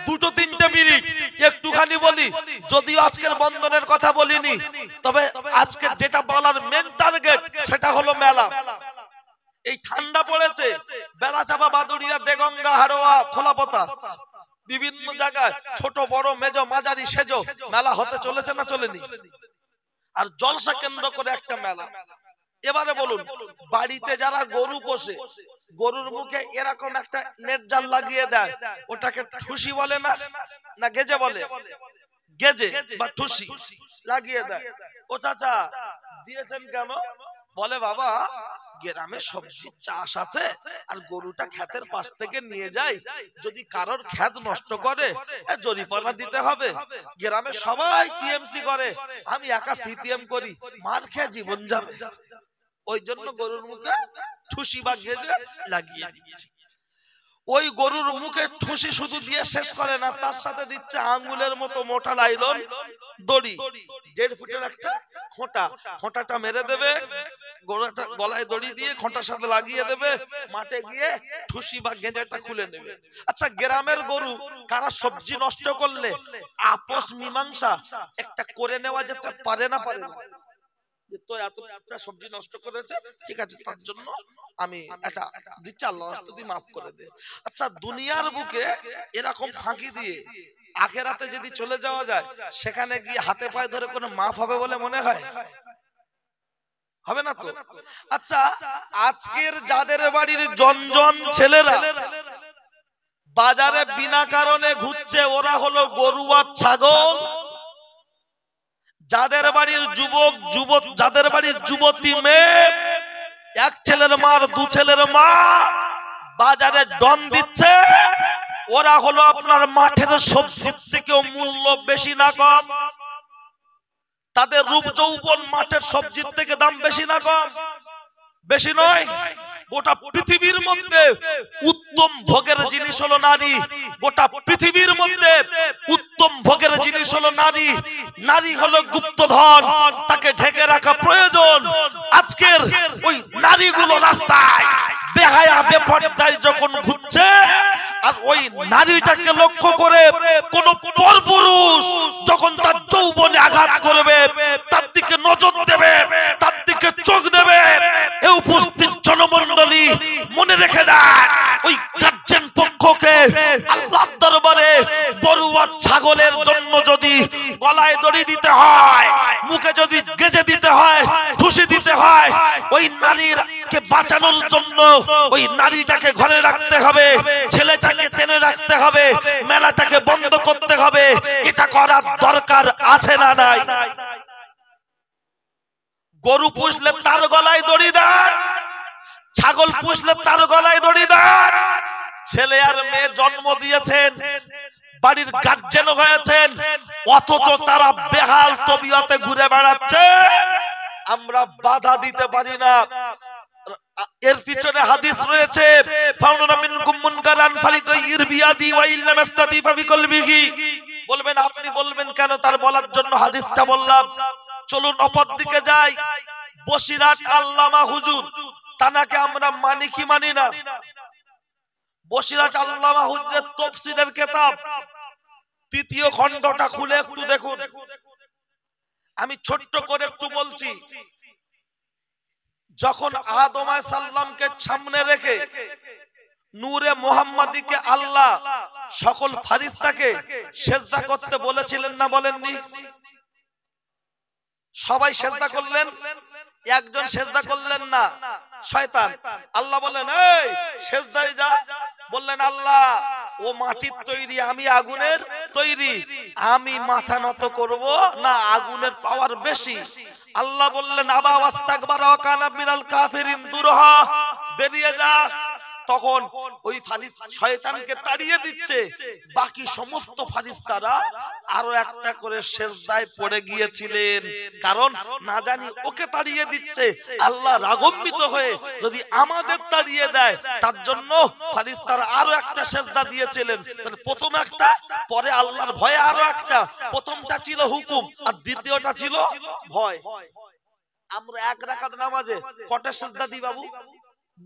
দুটো তিনটে মিনিট একটুখানি বলি যদিও আজকের বন্ধনের কথা বলিনি তবে আজকে যেটা বলার মেন টার্গেট সেটা হলো মেলা এই ঠান্ডা পড়েছে বেলা চাপা বাদুরিয়া দেগঙ্গা হারোয়া খোলাপতা বিভিন্ন জায়গায় ছোট বড় মেজ মাঝারি সেজ মেলা হতে চলেছে না চলেনি আর জলসা কেন্দ্র করে একটা মেলা এবারে বলুন বাড়িতে যারা গরু পোষে গরুর মুখে এরকম একটা নেট জাল লাগিয়ে দেয় ওটাকে ঠুসি বলে না না গেজে বলে গেজে বা ঠুসি লাগিয়ে দেয় ও চাচা দিয়েছেন কেন বলে বাবা গ্রামে সবজি চাষ আছে আর গরুটা খ্যাতের পাশ থেকে নিয়ে যায় যদি কারোর খ্যাত নষ্ট করে জরিপানা দিতে হবে গ্রামে সবাই টিএমসি করে আমি একা সিপিএম করি মার খেয়ে জীবন যাবে ওই জন্য গরুর মুখে ঠুসি বা গেজে লাগিয়ে দিয়েছি ওই গরুর মুখে ঠুসি শুধু দিয়ে শেষ করে না তার সাথে দিচ্ছে আঙ্গুলের মতো মোটা লাইলন দড়ি দেড় ফুটের একটা খোঁটা খোঁটাটা মেরে দেবে গলায় দড়ি দিয়ে খোঁটার সাথে লাগিয়ে দেবে মাঠে গিয়ে ঠুসি বা গেঁজাটা খুলে নেবে আচ্ছা গ্রামের গরু কারা সবজি নষ্ট করলে আপোষ মীমাংসা একটা করে নেওয়া যেতে পারে না পারে না তোর এতটা সবজি নষ্ট করেছে ঠিক আছে তার জন্য আমি এটা দিচ্ছি আল্লাহ রাস্তা মাফ করে দে আচ্ছা দুনিয়ার বুকে এরকম ফাঁকি দিয়ে আখেরাতে যদি চলে যাওয়া যায় সেখানে গিয়ে হাতে পায়ে ধরে কোনো মাফ হবে বলে মনে হয় হবে না তো আচ্ছা আজকের যাদের বাড়ির জনজন ছেলেরা বাজারে বিনা কারণে ঘুরছে ওরা হলো গরু আর ছাগল যাদের বাড়ির যুবক যুবক যাদের বাড়ির যুবতী মেয়ে এক ছেলের মা আর দু ছেলের মা বাজারে ডন দিচ্ছে ওরা হলো আপনার মাঠের সবজির থেকেও মূল্য বেশি না কম তাদের রূপ যৌবন মাঠের সবজির থেকে দাম বেশি না কম বেশি নয় গোটা পৃথিবীর মধ্যে উত্তম ভোগের জিনিস হলো নারী গোটা পৃথিবীর মধ্যে উত্তম ভোগের জিনিস হলো নারী নারী হলো গুপ্ত ধন তাকে ঢেকে রাখা প্রয়োজন আজকের ওই নারীগুলো রাস্তায় বেহায়া বেপর্দায় যখন ঘুরছে আর ওই নারীটাকে লক্ষ্য করে কোন পরপুরুষ যখন তার যৌবনে আঘাত করবে তার দিকে নজর দেবে তার দিকে রেখে দেন ওই গার্জেন পক্ষকে দরবারে ছাগলের জন্য যদি গলায় দড়ি দিতে হয় মুখে যদি গেজে দিতে হয় ঠুসি দিতে হয় ওই নারীর কে বাঁচানোর জন্য ওই নারীটাকে ঘরে রাখতে হবে ছেলেটাকে টেনে রাখতে হবে মেলাটাকে বন্ধ করতে হবে এটা করার দরকার আছে না নাই গরু পুষলে তার গলায় দড়ি দেয় ছাগল পুষলে তার গলায় দড়ি দেন ছেলে আর মেয়ে জন্ম দিয়েছেন বাড়ির গার্জেন হয়েছেন অথচ তারা বেহাল তবিয়তে ঘুরে বেড়াচ্ছে আমরা বাধা দিতে পারি না এর পিছনে হাদিস রয়েছে বলবেন আপনি বলবেন কেন তার বলার জন্য হাদিসটা বললাম চলুন অপর দিকে যাই বসিরাট আল্লামা হুজুর তানাকে আমরা মানি কি মানি না আল্লামা তফসিলের কেতাব তৃতীয় খণ্ডটা খুলে একটু দেখুন আমি ছোট্ট করে একটু বলছি যখন আদমায় সাল্লামকে সামনে রেখে নূরে মোহাম্মদীকে আল্লাহ সকল ফারিস্তাকে সেজদা করতে বলেছিলেন না বলেননি সবাই সেজদা করলেন একজন সেজদা করলেন না শয়তান আল্লাহ বললেন এই সেজদায় যা বললেন আল্লাহ ও মাটির তৈরি আমি আগুনের তৈরি আমি মাথা নত করব না আগুনের পাওয়ার বেশি আল্লাহ বললেন আবা ওয়াস্তাকবার কানা মিনাল কাফিরিন দূর বেরিয়ে যা তখন ওই ফারিস শয়তানকে তাড়িয়ে দিচ্ছে বাকি সমস্ত ফারিস্তারা আরো একটা করে শেষদায় পড়ে গিয়েছিলেন কারণ না জানি ওকে তাড়িয়ে দিচ্ছে আল্লাহ রাগম্বিত হয়ে যদি আমাদের তাড়িয়ে দেয় তার জন্য ফারিস্তারা আরো একটা শেষদা দিয়েছিলেন তাহলে প্রথম একটা পরে আল্লাহর ভয়ে আরো একটা প্রথমটা ছিল হুকুম আর দ্বিতীয়টা ছিল ভয় আমরা এক রাখাত নামাজে কটা সেজদা দিই বাবু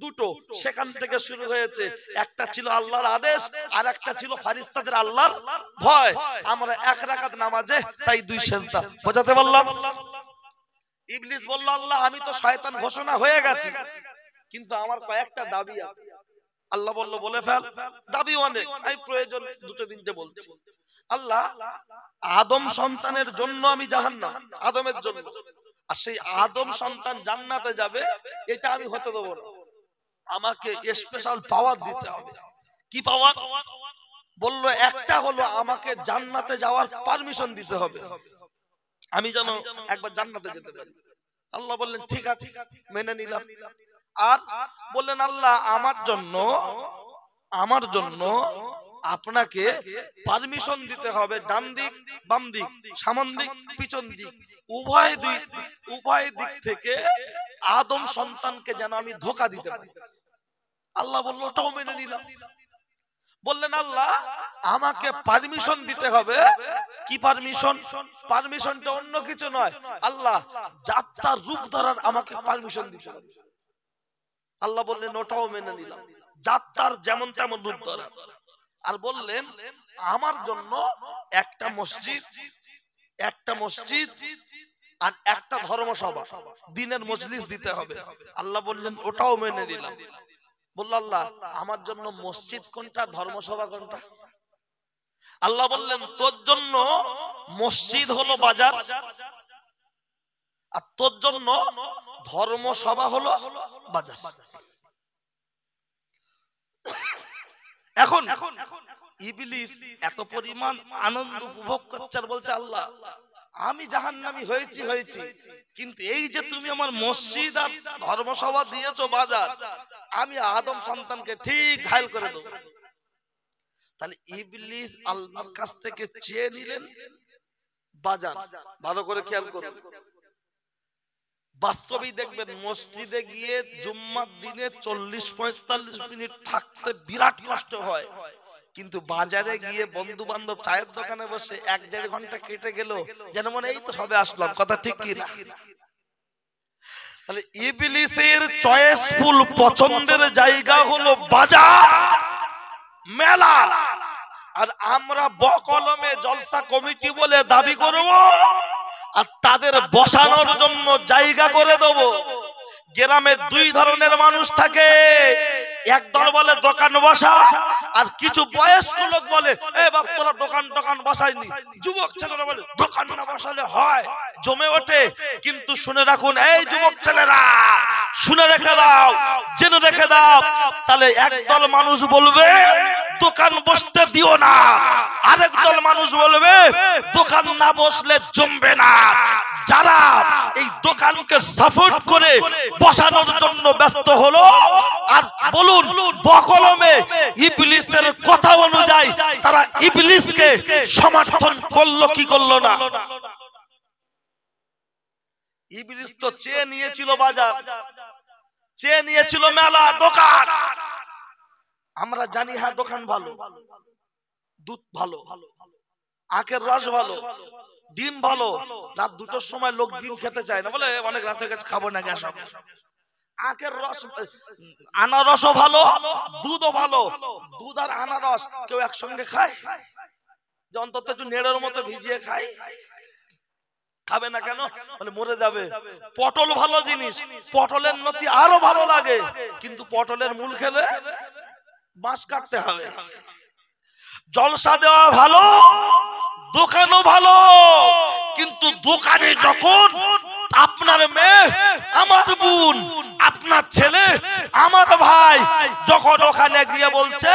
দুটো সেখান থেকে শুরু হয়েছে একটা ছিল আল্লাহর আদেশ আর একটা ছিল ফারিস্তাদের আল্লাহর ভয় আমরা এক রাখাত নামাজে তাই দুই সেজদা বোঝাতে পারলাম ইবলিস বলল আল্লাহ আমি তো শয়তান ঘোষণা হয়ে গেছি কিন্তু আমার কয়েকটা দাবি আছে আল্লাহ বলল বলে ফেল দাবি অনেক আমি প্রয়োজন দুটো দিনতে বলছি আল্লাহ আদম সন্তানের জন্য আমি জাহান্নাম আদমের জন্য আর সেই আদম সন্তান জান্নাতে যাবে এটা আমি হতে দেবো না আমাকে স্পেশাল পাওয়ার দিতে হবে কি পাওয়ার বলল একটা হলো আমাকে জান্নাতে যাওয়ার পারমিশন দিতে হবে আমি যেন একবার জান্নাতে যেতে পারি আল্লাহ বললেন ঠিক আছে মেনে নিলাম আর বললেন আল্লাহ আমার জন্য আমার জন্য আপনাকে পারমিশন দিতে হবে ডান দিক বাম দিক সামান দিক পিছন দিক উভয় দুই উভয় দিক থেকে আদম সন্তানকে যেন আমি ধোকা দিতে পারি আল্লাহ বলল ওটাও মেনে নিলাম বললেন আল্লাহ আমাকে পারমিশন দিতে হবে কি পারমিশন পারমিশনটা অন্য কিছু নয় আল্লাহ যাত্রার রূপ ধরার আমাকে পারমিশন দিতে হবে আল্লাহ বললেন ওটাও মেনে নিলাম যাত্রার যেমন তেমন রূপ ধরা আর বললেন আমার জন্য একটা মসজিদ একটা মসজিদ আর একটা ধর্মসভা দিনের মজলিস দিতে হবে আল্লাহ বললেন ওটাও মেনে নিলাম বলল আল্লাহ আমার জন্য মসজিদ কোনটা ধর্মসভা কোনটা আল্লাহ বললেন তোর জন্য মসজিদ হলো বাজার আর তোর জন্য ধর্মসভা হলো বাজার এখন ইবলিস এত পরিমাণ আনন্দ উপভোগ করছে আর বলছে আল্লাহ আমি জাহান নামি হয়েছি হয়েছি কিন্তু এই যে তুমি আমার মসজিদ আর ধর্মসভা দিয়েছ বাজার আমি আদম সন্তানকে ঠিক ঘায়ল করে দেব তাহলে ইবলিস আল্লাহর কাছ থেকে চেয়ে নিলেন বাজার ভালো করে খেয়াল করুন বাস্তবেই দেখবেন মসজিদে গিয়ে জুম্মার দিনে চল্লিশ পঁয়তাল্লিশ মিনিট থাকতে বিরাট কষ্ট হয় কিন্তু বাজারে গিয়ে বন্ধু বান্ধব চায়ের দোকানে বসে এক দেড় ঘন্টা কেটে গেল যেন মনে এই তো সবে আসলাম কথা ঠিক কি না তাহলে ইবলিসের চয়েসফুল পছন্দের জায়গা হলো বাজার মেলা আর আমরা বকলমে জলসা কমিটি বলে দাবি করব আর তাদের বসানোর জন্য জায়গা করে দেব গ্রামে দুই ধরনের মানুষ থাকে একদল বলে দোকান বসা আর কিছু বয়স্ক লোক বলে এ বাপ তোরা দোকান টোকান বসাইনি যুবক ছেলেরা বলে দোকান না বসালে হয় জমে ওঠে কিন্তু শুনে রাখুন এই যুবক ছেলেরা শুনে রেখে দাও জেনে রেখে দাও তাহলে একদল মানুষ বলবে দোকান বসতে দিও না আরেক দল মানুষ বলবে দোকান না বসলে জমবে না যারা এই দোকানকে সাপোর্ট করে বসানোর জন্য ব্যস্ত হলো আর বল চলুন বকলমে ইবলিসের কথা অনুযায়ী তারা ইবলিসকে সমর্থন করলো কি করলো না ইবলিস তো চেয়ে নিয়েছিল বাজার চেয়ে নিয়েছিল মেলা দোকান আমরা জানি হ্যাঁ দোকান ভালো দুধ ভালো আখের রস ভালো ডিম ভালো রাত দুটোর সময় লোক ডিম খেতে চায় না বলে অনেক রাতের কাছে খাবো না গ্যাস আখের রস আনারসও ভালো দুধও ভালো দুধ আর আনারস কেউ একসঙ্গে খায় যে অন্তত একটু নেড়ের মতো ভিজিয়ে খায় খাবে না কেন বলে মরে যাবে পটল ভালো জিনিস পটলের নতি আরো ভালো লাগে কিন্তু পটলের মূল খেলে বাঁশ কাটতে হবে জলসা দেওয়া ভালো দোকানও ভালো কিন্তু দোকানে যখন আপনার মেয়ে আমার বোন আপনার ছেলে আমার ভাই যখন ওখানে গিয়ে বলছে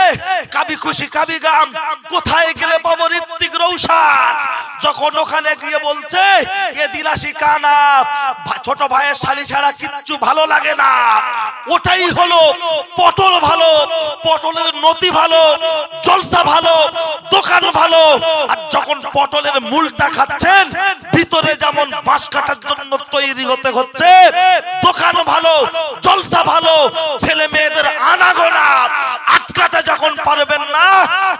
কাবি খুশি কাবি গাম কোথায় গেলে পাবো ঋত্বিক রৌশান যখন ওখানে গিয়ে বলছে এ দিলাসি কানা ছোট ভাইয়ের শাড়ি ছাড়া কিচ্ছু ভালো লাগে না ওটাই হলো পটল ভালো পটলের নতি ভালো জলসা ভালো দোকান ভালো আর যখন পটলের মূলটা খাচ্ছেন ভিতরে যেমন বাঁশ কাটার জন্য তৈরি হতে হচ্ছে দোকান ভালো জলসা ভালো ছেলে মেয়েদের আনাগোনা আটকাতে যখন পারবেন না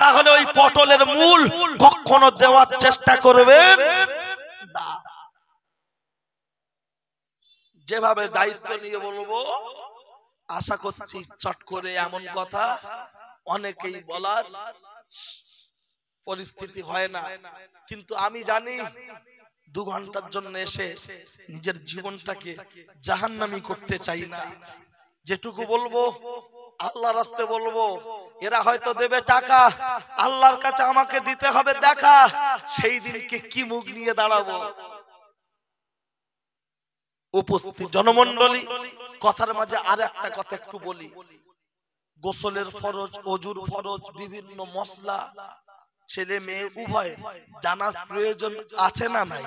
তাহলে ওই পটলের মূল কখনো দেওয়ার চেষ্টা করবেন যেভাবে দায়িত্ব নিয়ে বলবো আশা করছি চট করে এমন কথা অনেকেই বলার পরিস্থিতি হয় না কিন্তু আমি জানি দু ঘন্টার জন্য এসে নিজের জীবনটাকে জাহান্নামি করতে চাই না যেটুকু বলবো আল্লাহর রাস্তে বলবো এরা হয়তো দেবে টাকা আল্লাহর কাছে আমাকে দিতে হবে দেখা সেই দিনকে কি মুখ নিয়ে দাঁড়াবো উপস্থিত জনমন্ডলী কথার মাঝে আর একটা কথা একটু বলি গোসলের ফরজ অজুর ফরজ বিভিন্ন মশলা ছেলে মেয়ে উভয় জানার প্রয়োজন আছে না নাই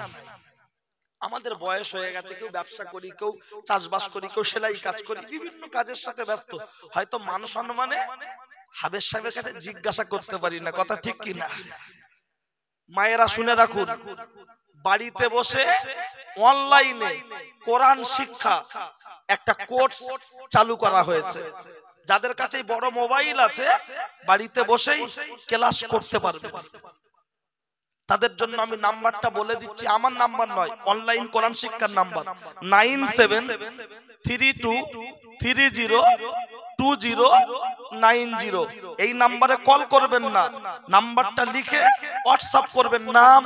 আমাদের বয়স হয়ে গেছে কেউ ব্যবসা করি কেউ চাষবাস করি কেউ সেলাই কাজ করি বিভিন্ন কাজের সাথে ব্যস্ত হয়তো মান সম্মানে হাবের সাহেবের কাছে জিজ্ঞাসা করতে পারি না কথা ঠিক কি না মায়েরা শুনে রাখুন বাড়িতে বসে অনলাইনে কোরআন শিক্ষা একটা কোর্স চালু করা হয়েছে যাদের কাছে বড় মোবাইল আছে বাড়িতে বসেই ক্লাস করতে পারবে তাদের জন্য আমি নাম্বারটা বলে দিচ্ছি আমার নাম্বার নয় অনলাইন কোরআন শিক্ষার number nine seven three two three zero two zero nine zero এই নাম্বারে কল করবেন না নাম্বারটা লিখে হোয়াটসঅ্যাপ করবেন নাম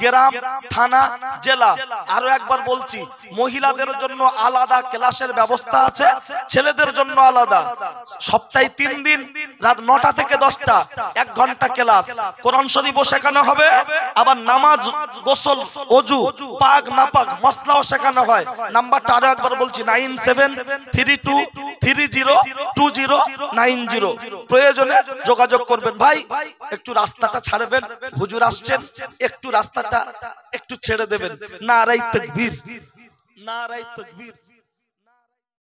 গ্রাম থানা জেলা আরো একবার বলছি মহিলাদের জন্য আলাদা ক্লাসের ব্যবস্থা আছে ছেলেদের জন্য আলাদা সপ্তাহে তিন দিন রাত নটা থেকে দশটা এক ঘন্টা ক্লাস কোরআন শরীফও শেখানো হবে আবার নামাজ গোসল অজু পাক নাপাক মশলাও শেখানো হয় নাম্বারটা আরো একবার বলছি nine seven three two three zero two zero nine zero প্রয়োজনে যোগাযোগ করবেন ভাই একটু রাস্তাটা ছাড়বেন হুজুর আসছেন একটু রাস্তাটা একটু ছেড়ে দেবেন না নারাই তকবীর রাই তকবীর